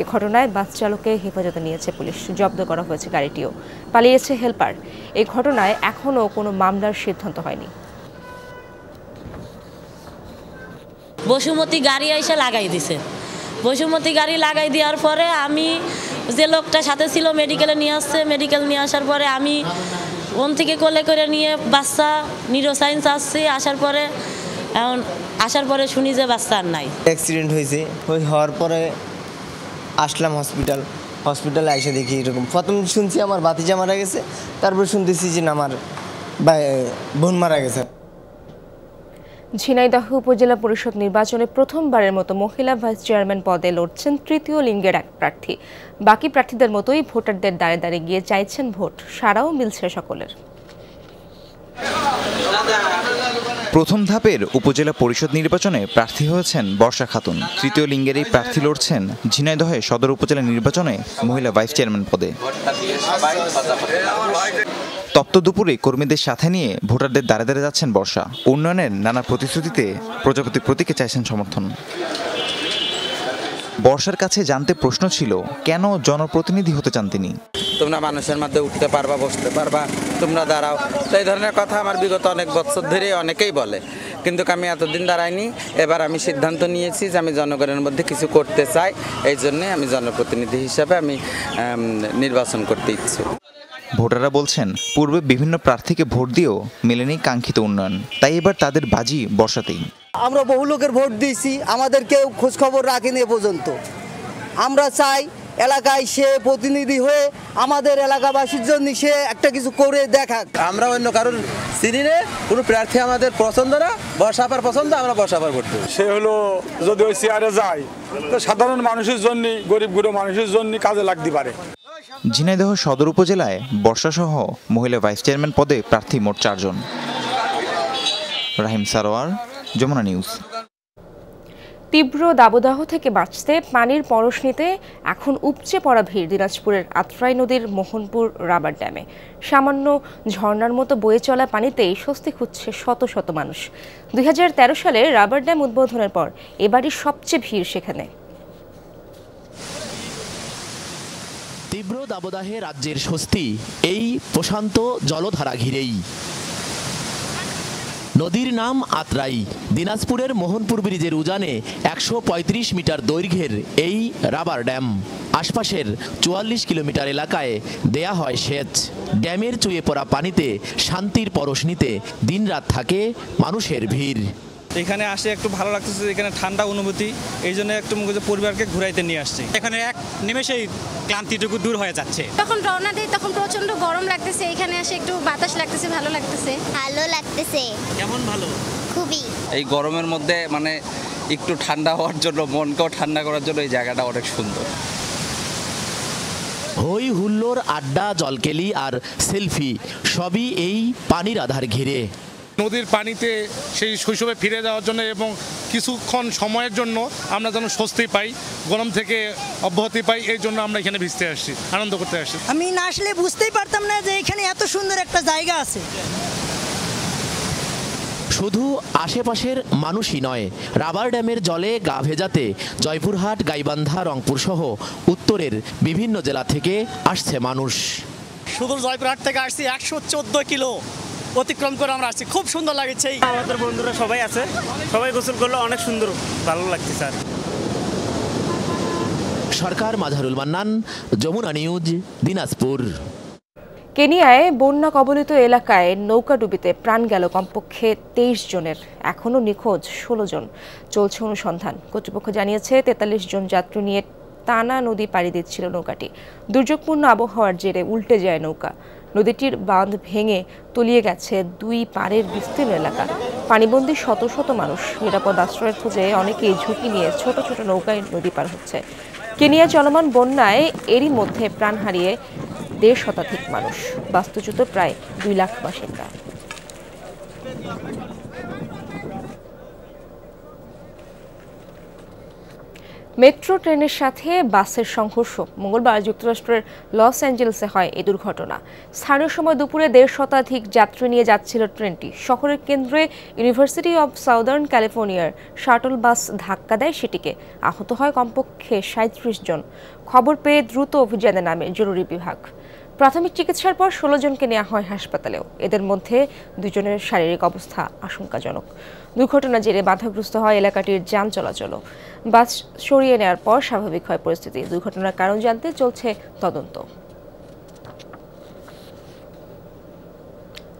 এ ঘটনায় বাস চালকে হেফাজতে নিয়েছে পুলিশ জব্দ করা হয়েছে গাড়িটিও পালিয়েছে হেলপার এই ঘটনায় এখনও কোনো মামলার সিদ্ধান্ত হয়নি বসুমতী গাড়ি এসে লাগাই দিছে বসুমতী গাড়ি লাগাই দেওয়ার পরে আমি যে লোকটা সাথে ছিল মেডিকেলে নিয়ে আসছে মেডিকেল নিয়ে আসার পরে আমি ওন থেকে কোলে করে নিয়ে বাচ্চা নিরো সায়েন্স আসছি আসার পরে এখন আসার পরে শুনি যে বাচ্চা আর নাই অ্যাক্সিডেন্ট হয়েছে ওই হওয়ার পরে আসলাম হসপিটাল হসপিটালে এসে দেখি এরকম প্রথম শুনছি আমার বাতিজা মারা গেছে তারপর শুনতেছি যে আমার বোন মারা গেছে ঝিনাইদহ উপজেলা পরিষদ নির্বাচনে প্রথমবারের মতো মহিলা ভাইস চেয়ারম্যান পদে লড়ছেন তৃতীয় লিঙ্গের এক প্রার্থী বাকি প্রার্থীদের মতোই ভোটারদের দাঁড়ে দাঁড়িয়ে গিয়ে চাইছেন ভোট সারাও মিলছে সকলের প্রথম ধাপের উপজেলা পরিষদ নির্বাচনে প্রার্থী হয়েছেন বর্ষা খাতুন তৃতীয় লিঙ্গের এই প্রার্থী লড়ছেন ঝিনাইদহে সদর উপজেলা নির্বাচনে মহিলা ভাইস চেয়ারম্যান পদে তপ্ত দুপুরে কর্মীদের সাথে নিয়ে ভোটারদের দ্বারে দ্বারে যাচ্ছেন বর্ষা উন্নয়নের নানা প্রতিশ্রুতিতে প্রজাপতির প্রতীকে চাইছেন সমর্থন বর্ষার কাছে জানতে প্রশ্ন ছিল কেন জনপ্রতিনিধি হতে চান তিনি তোমরা মানুষের মধ্যে উঠতে পারবা বসতে পারবা তোমরা দাঁড়াও তো এই ধরনের কথা আমার বিগত অনেক বছর ধরে অনেকেই বলে কিন্তু আমি এতদিন দাঁড়াইনি এবার আমি সিদ্ধান্ত নিয়েছি যে আমি জনগণের মধ্যে কিছু করতে চাই এই জন্যে আমি জনপ্রতিনিধি হিসাবে আমি নির্বাচন করতে ইচ্ছুক ভোটাররা বলছেন পূর্বে বিভিন্ন প্রার্থীকে ভোট দিয়েও মেলেনি কাঙ্ক্ষিত উন্নয়ন তাই এবার তাদের বাজি বসাতেই আমরা বহু লোকের ভোট দিয়েছি আমাদের কেউ খোঁজখবর রাখেনি এ পর্যন্ত আমরা চাই এলাকায় সে প্রতিনিধি হয়ে আমাদের এলাকাবাসীর জন্য সে একটা কিছু করে দেখাক আমরা অন্য কারোর চিনি নে কোনো প্রার্থী আমাদের পছন্দ না বর্ষাপার পছন্দ আমরা বর্ষাপার করতে সে হলো যদি ওই চেয়ারে যায় তো সাধারণ মানুষের জন্য গরিব গুরু মানুষের জন্য কাজে লাগতে পারে ঝিনাইদহ সদর উপজেলায় বর্ষাসহ মহিলা ভাইস চেয়ারম্যান পদে প্রার্থী মোট চারজন রাহিম সারোয়ার যমুনা নিউজ তীব্র দাবদাহ থেকে বাঁচতে পানির পরশ নিতে এখন উপচে পড়া ভিড় দিনাজপুরের আত্রাই নদীর মোহনপুর রাবার ড্যামে সামান্য ঝর্নার মতো বয়ে চলা পানিতেই স্বস্তি খুঁজছে শত শত মানুষ দুই সালে রাবার ড্যাম উদ্বোধনের পর এবারই সবচেয়ে ভিড় সেখানে তীব্র দাবদাহে রাজ্যের স্বস্তি এই প্রশান্ত জলধারা ঘিরেই নদীর নাম আত্রাই দিনাজপুরের মোহনপুর ব্রিজের উজানে একশো মিটার দৈর্ঘ্যের এই রাবার ড্যাম আশপাশের চুয়াল্লিশ কিলোমিটার এলাকায় দেয়া হয় সেচ ড্যামের চুয়ে পড়া পানিতে শান্তির পরশ নিতে দিনরাত থাকে মানুষের ভিড় এখানে আসে একটু ভালো লাগতেছে এখানে ঠান্ডা অনুভূতি এই জন্য একটু পরিবারকে ঘুরাইতে নিয়ে আসছি এখানে এক নিমেষেই ক্লান্তিটুকু দূর হয়ে যাচ্ছে তখন রওনা দিই তখন প্রচন্ড গরম লাগতেছে এখানে আসে একটু বাতাস লাগতেছে ভালো লাগতেছে ভালো লাগতেছে কেমন ভালো খুবই এই গরমের মধ্যে মানে একটু ঠান্ডা হওয়ার জন্য মনকেও ঠান্ডা করার জন্য এই জায়গাটা অনেক সুন্দর হই হুল্লোর আড্ডা জলকেলি আর সেলফি সবই এই পানির আধার ঘিরে নদীর পানিতে সেই শৈশবে ফিরে যাওয়ার জন্য এবং কিছুক্ষণ সময়ের জন্য আমরা যেন স্বস্তি পাই গরম থেকে অব্যাহতি পাই এই জন্য আমরা এখানে ভিজতে আসছি আনন্দ করতে আসছি আমি না আসলে বুঝতেই পারতাম না যে এখানে এত সুন্দর একটা জায়গা আছে শুধু আশেপাশের মানুষই নয় রাবার ড্যামের জলে গা ভেজাতে জয়পুরহাট গাইবান্ধা রংপুর সহ উত্তরের বিভিন্ন জেলা থেকে আসছে মানুষ শুধু জয়পুরহাট থেকে আসছি একশো কিলো অতিক্রম করে আমরা আসছি খুব সুন্দর লাগছে আমাদের বন্ধুরা সবাই আছে সবাই গোসল করলো অনেক সুন্দর ভালো লাগছে স্যার সরকার মাঝারুল মান্নান যমুনা নিউজ দিনাজপুর কেনিয়ায় বন্যা কবলিত এলাকায় নৌকাডুবিতে প্রাণ গেল কমপক্ষে তেইশ জনের এখনও নিখোঁজ ষোলো জন চলছে অনুসন্ধান কর্তৃপক্ষ জানিয়েছে তেতাল্লিশ জন যাত্রী নিয়ে টানা নদী পাড়ি দিচ্ছিল নৌকাটি দুর্যোগপূর্ণ আবহাওয়ার জেরে উল্টে যায় নৌকা নদীটির বাঁধ ভেঙে তলিয়ে গেছে দুই পাড়ের বিস্তীর্ণ এলাকা পানিবন্দী শত শত মানুষ নিরাপদ আশ্রয়ের খুঁজে অনেকেই ঝুঁকি নিয়ে ছোট ছোট নৌকায় নদী পার হচ্ছে কেনিয়া চলমান বন্যায় এরই মধ্যে প্রাণ হারিয়ে দেড় শতাধিক মানুষ বাস্তুচ্যুত প্রায় দুই লাখ বাসিন্দা মেট্রো ট্রেনের সাথে বাসের সংঘর্ষ মঙ্গলবার যুক্তরাষ্ট্রের লস অ্যাঞ্জেলেসে হয় এই দুর্ঘটনা স্থানীয় সময় দুপুরে দেড় শতাধিক যাত্রী নিয়ে যাচ্ছিল ট্রেনটি শহরের কেন্দ্রে ইউনিভার্সিটি অব সাউদার্ন ক্যালিফোর্নিয়ার শাটল বাস ধাক্কা দেয় সেটিকে আহত হয় কমপক্ষে সাঁত্রিশ জন খবর পেয়ে দ্রুত অভিযানে নামে জরুরি বিভাগ প্রাথমিক চিকিৎসার পর ষোলো জনকে নেওয়া হয় হাসপাতালেও এদের মধ্যে দুজনের শারীরিক অবস্থা আশঙ্কাজনক দুর্ঘটনা জেরে বাধাগ্রস্ত হয় এলাকাটির যান চলাচল বাস সরিয়ে নেওয়ার পর স্বাভাবিক হয় পরিস্থিতি দুর্ঘটনার কারণ জানতে চলছে তদন্ত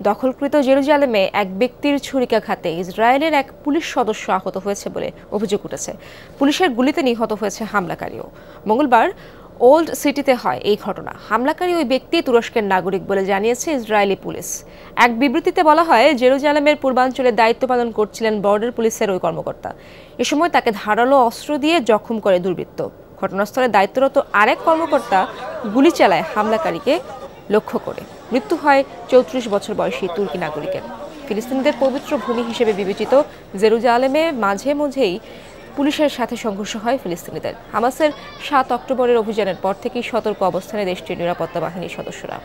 দখলকৃত জেরুজালেমে এক ব্যক্তির ছুরিকাঘাতে ইসরায়েলের এক পুলিশ সদস্য আহত হয়েছে বলে অভিযোগ উঠেছে পুলিশের গুলিতে নিহত হয়েছে হামলাকারীও মঙ্গলবার ওল্ড সিটিতে হয় এই ঘটনা হামলাকারী ওই ব্যক্তি তুরস্কের নাগরিক বলে জানিয়েছে ইসরায়েলি পুলিশ এক বিবৃতিতে বলা হয় জেরুজালেমের পূর্বাঞ্চলে দায়িত্ব পালন করছিলেন বর্ডার পুলিশের ওই কর্মকর্তা এ সময় তাকে ধারালো অস্ত্র দিয়ে জখম করে দুর্বৃত্ত ঘটনাস্থলে দায়িত্বরত আরেক কর্মকর্তা গুলি চালায় হামলাকারীকে লক্ষ্য করে মৃত্যু হয় চৌত্রিশ বছর বয়সী তুর্কি নাগরিকের ফিলিস্তিনিদের পবিত্র ভূমি হিসেবে বিবেচিত জেরুজালেমে মাঝে মাঝেই পুলিশের সাথে সংঘর্ষ হয় ফিলিস্তিনিদের হামাসের সাত অক্টোবরের অভিযানের পর থেকেই সতর্ক অবস্থানে দেশটির নিরাপত্তা বাহিনীর সদস্যরা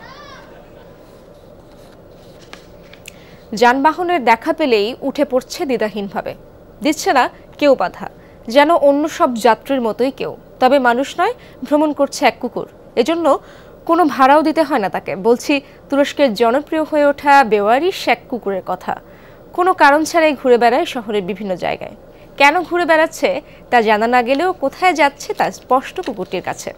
যানবাহনের দেখা পেলেই উঠে পড়ছে দ্বিধাহীনভাবে দিচ্ছে না কেউ বাধা যেন অন্য সব যাত্রীর মতোই কেউ তবে মানুষ নয় ভ্রমণ করছে এক কুকুর এজন্য কোনো ভাড়াও দিতে হয় না তাকে বলছি তুরস্কের জনপ্রিয় হয়ে ওঠা বেওয়ারি শ্যাক কুকুরের কথা কোনো কারণ ছাড়াই ঘুরে বেড়ায় শহরের বিভিন্ন জায়গায় কেন ঘুরে বেড়াচ্ছে তা জানা না গেলেও কোথায় যাচ্ছে তা স্পষ্ট কুকুরটির কাছে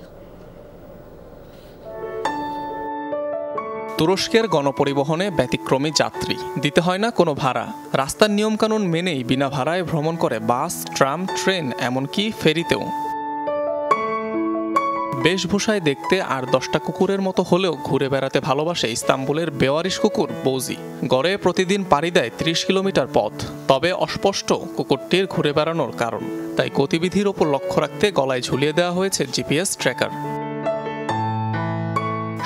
তুরস্কের গণপরিবহনে ব্যতিক্রমী যাত্রী দিতে হয় না কোনো ভাড়া রাস্তার নিয়মকানুন মেনেই বিনা ভাড়ায় ভ্রমণ করে বাস ট্রাম ট্রেন এমনকি ফেরিতেও বেশভূষায় দেখতে আর দশটা কুকুরের মতো হলেও ঘুরে বেড়াতে ভালোবাসে ইস্তাম্বুলের বেওয়ারিশ কুকুর বৌজি গড়ে প্রতিদিন পাড়ি দেয় ত্রিশ কিলোমিটার পথ তবে অস্পষ্ট কুকুরটির ঘুরে বেড়ানোর কারণ তাই গতিবিধির ওপর লক্ষ্য রাখতে গলায় ঝুলিয়ে দেওয়া হয়েছে জিপিএস ট্র্যাকার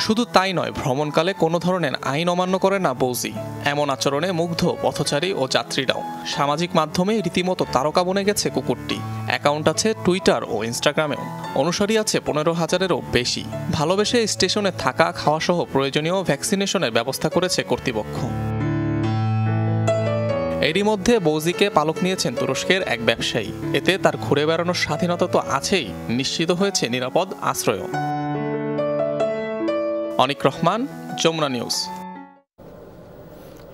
শুধু তাই নয় ভ্রমণকালে কোনো ধরনের আইন অমান্য করে না বৌজি এমন আচরণে মুগ্ধ পথচারী ও যাত্রীরাও সামাজিক মাধ্যমে রীতিমতো তারকা বনে গেছে কুকুরটি অ্যাকাউন্ট আছে টুইটার ও ইনস্টাগ্রামেও অনুসারী আছে পনেরো হাজারেরও বেশি ভালোবেসে স্টেশনে থাকা খাওয়া সহ প্রয়োজনীয় ভ্যাকসিনেশনের ব্যবস্থা করেছে কর্তৃপক্ষ এরই মধ্যে বৌজিকে পালক নিয়েছেন তুরস্কের এক ব্যবসায়ী এতে তার ঘুরে বেড়ানোর স্বাধীনতা তো আছেই নিশ্চিত হয়েছে নিরাপদ আশ্রয় অনিক রহমান যমুনা নিউজ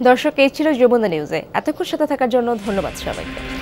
দর্শক এই ছিল যমুনা নিউজে এতক্ষণ সাথে থাকার জন্য ধন্যবাদ সবাইকে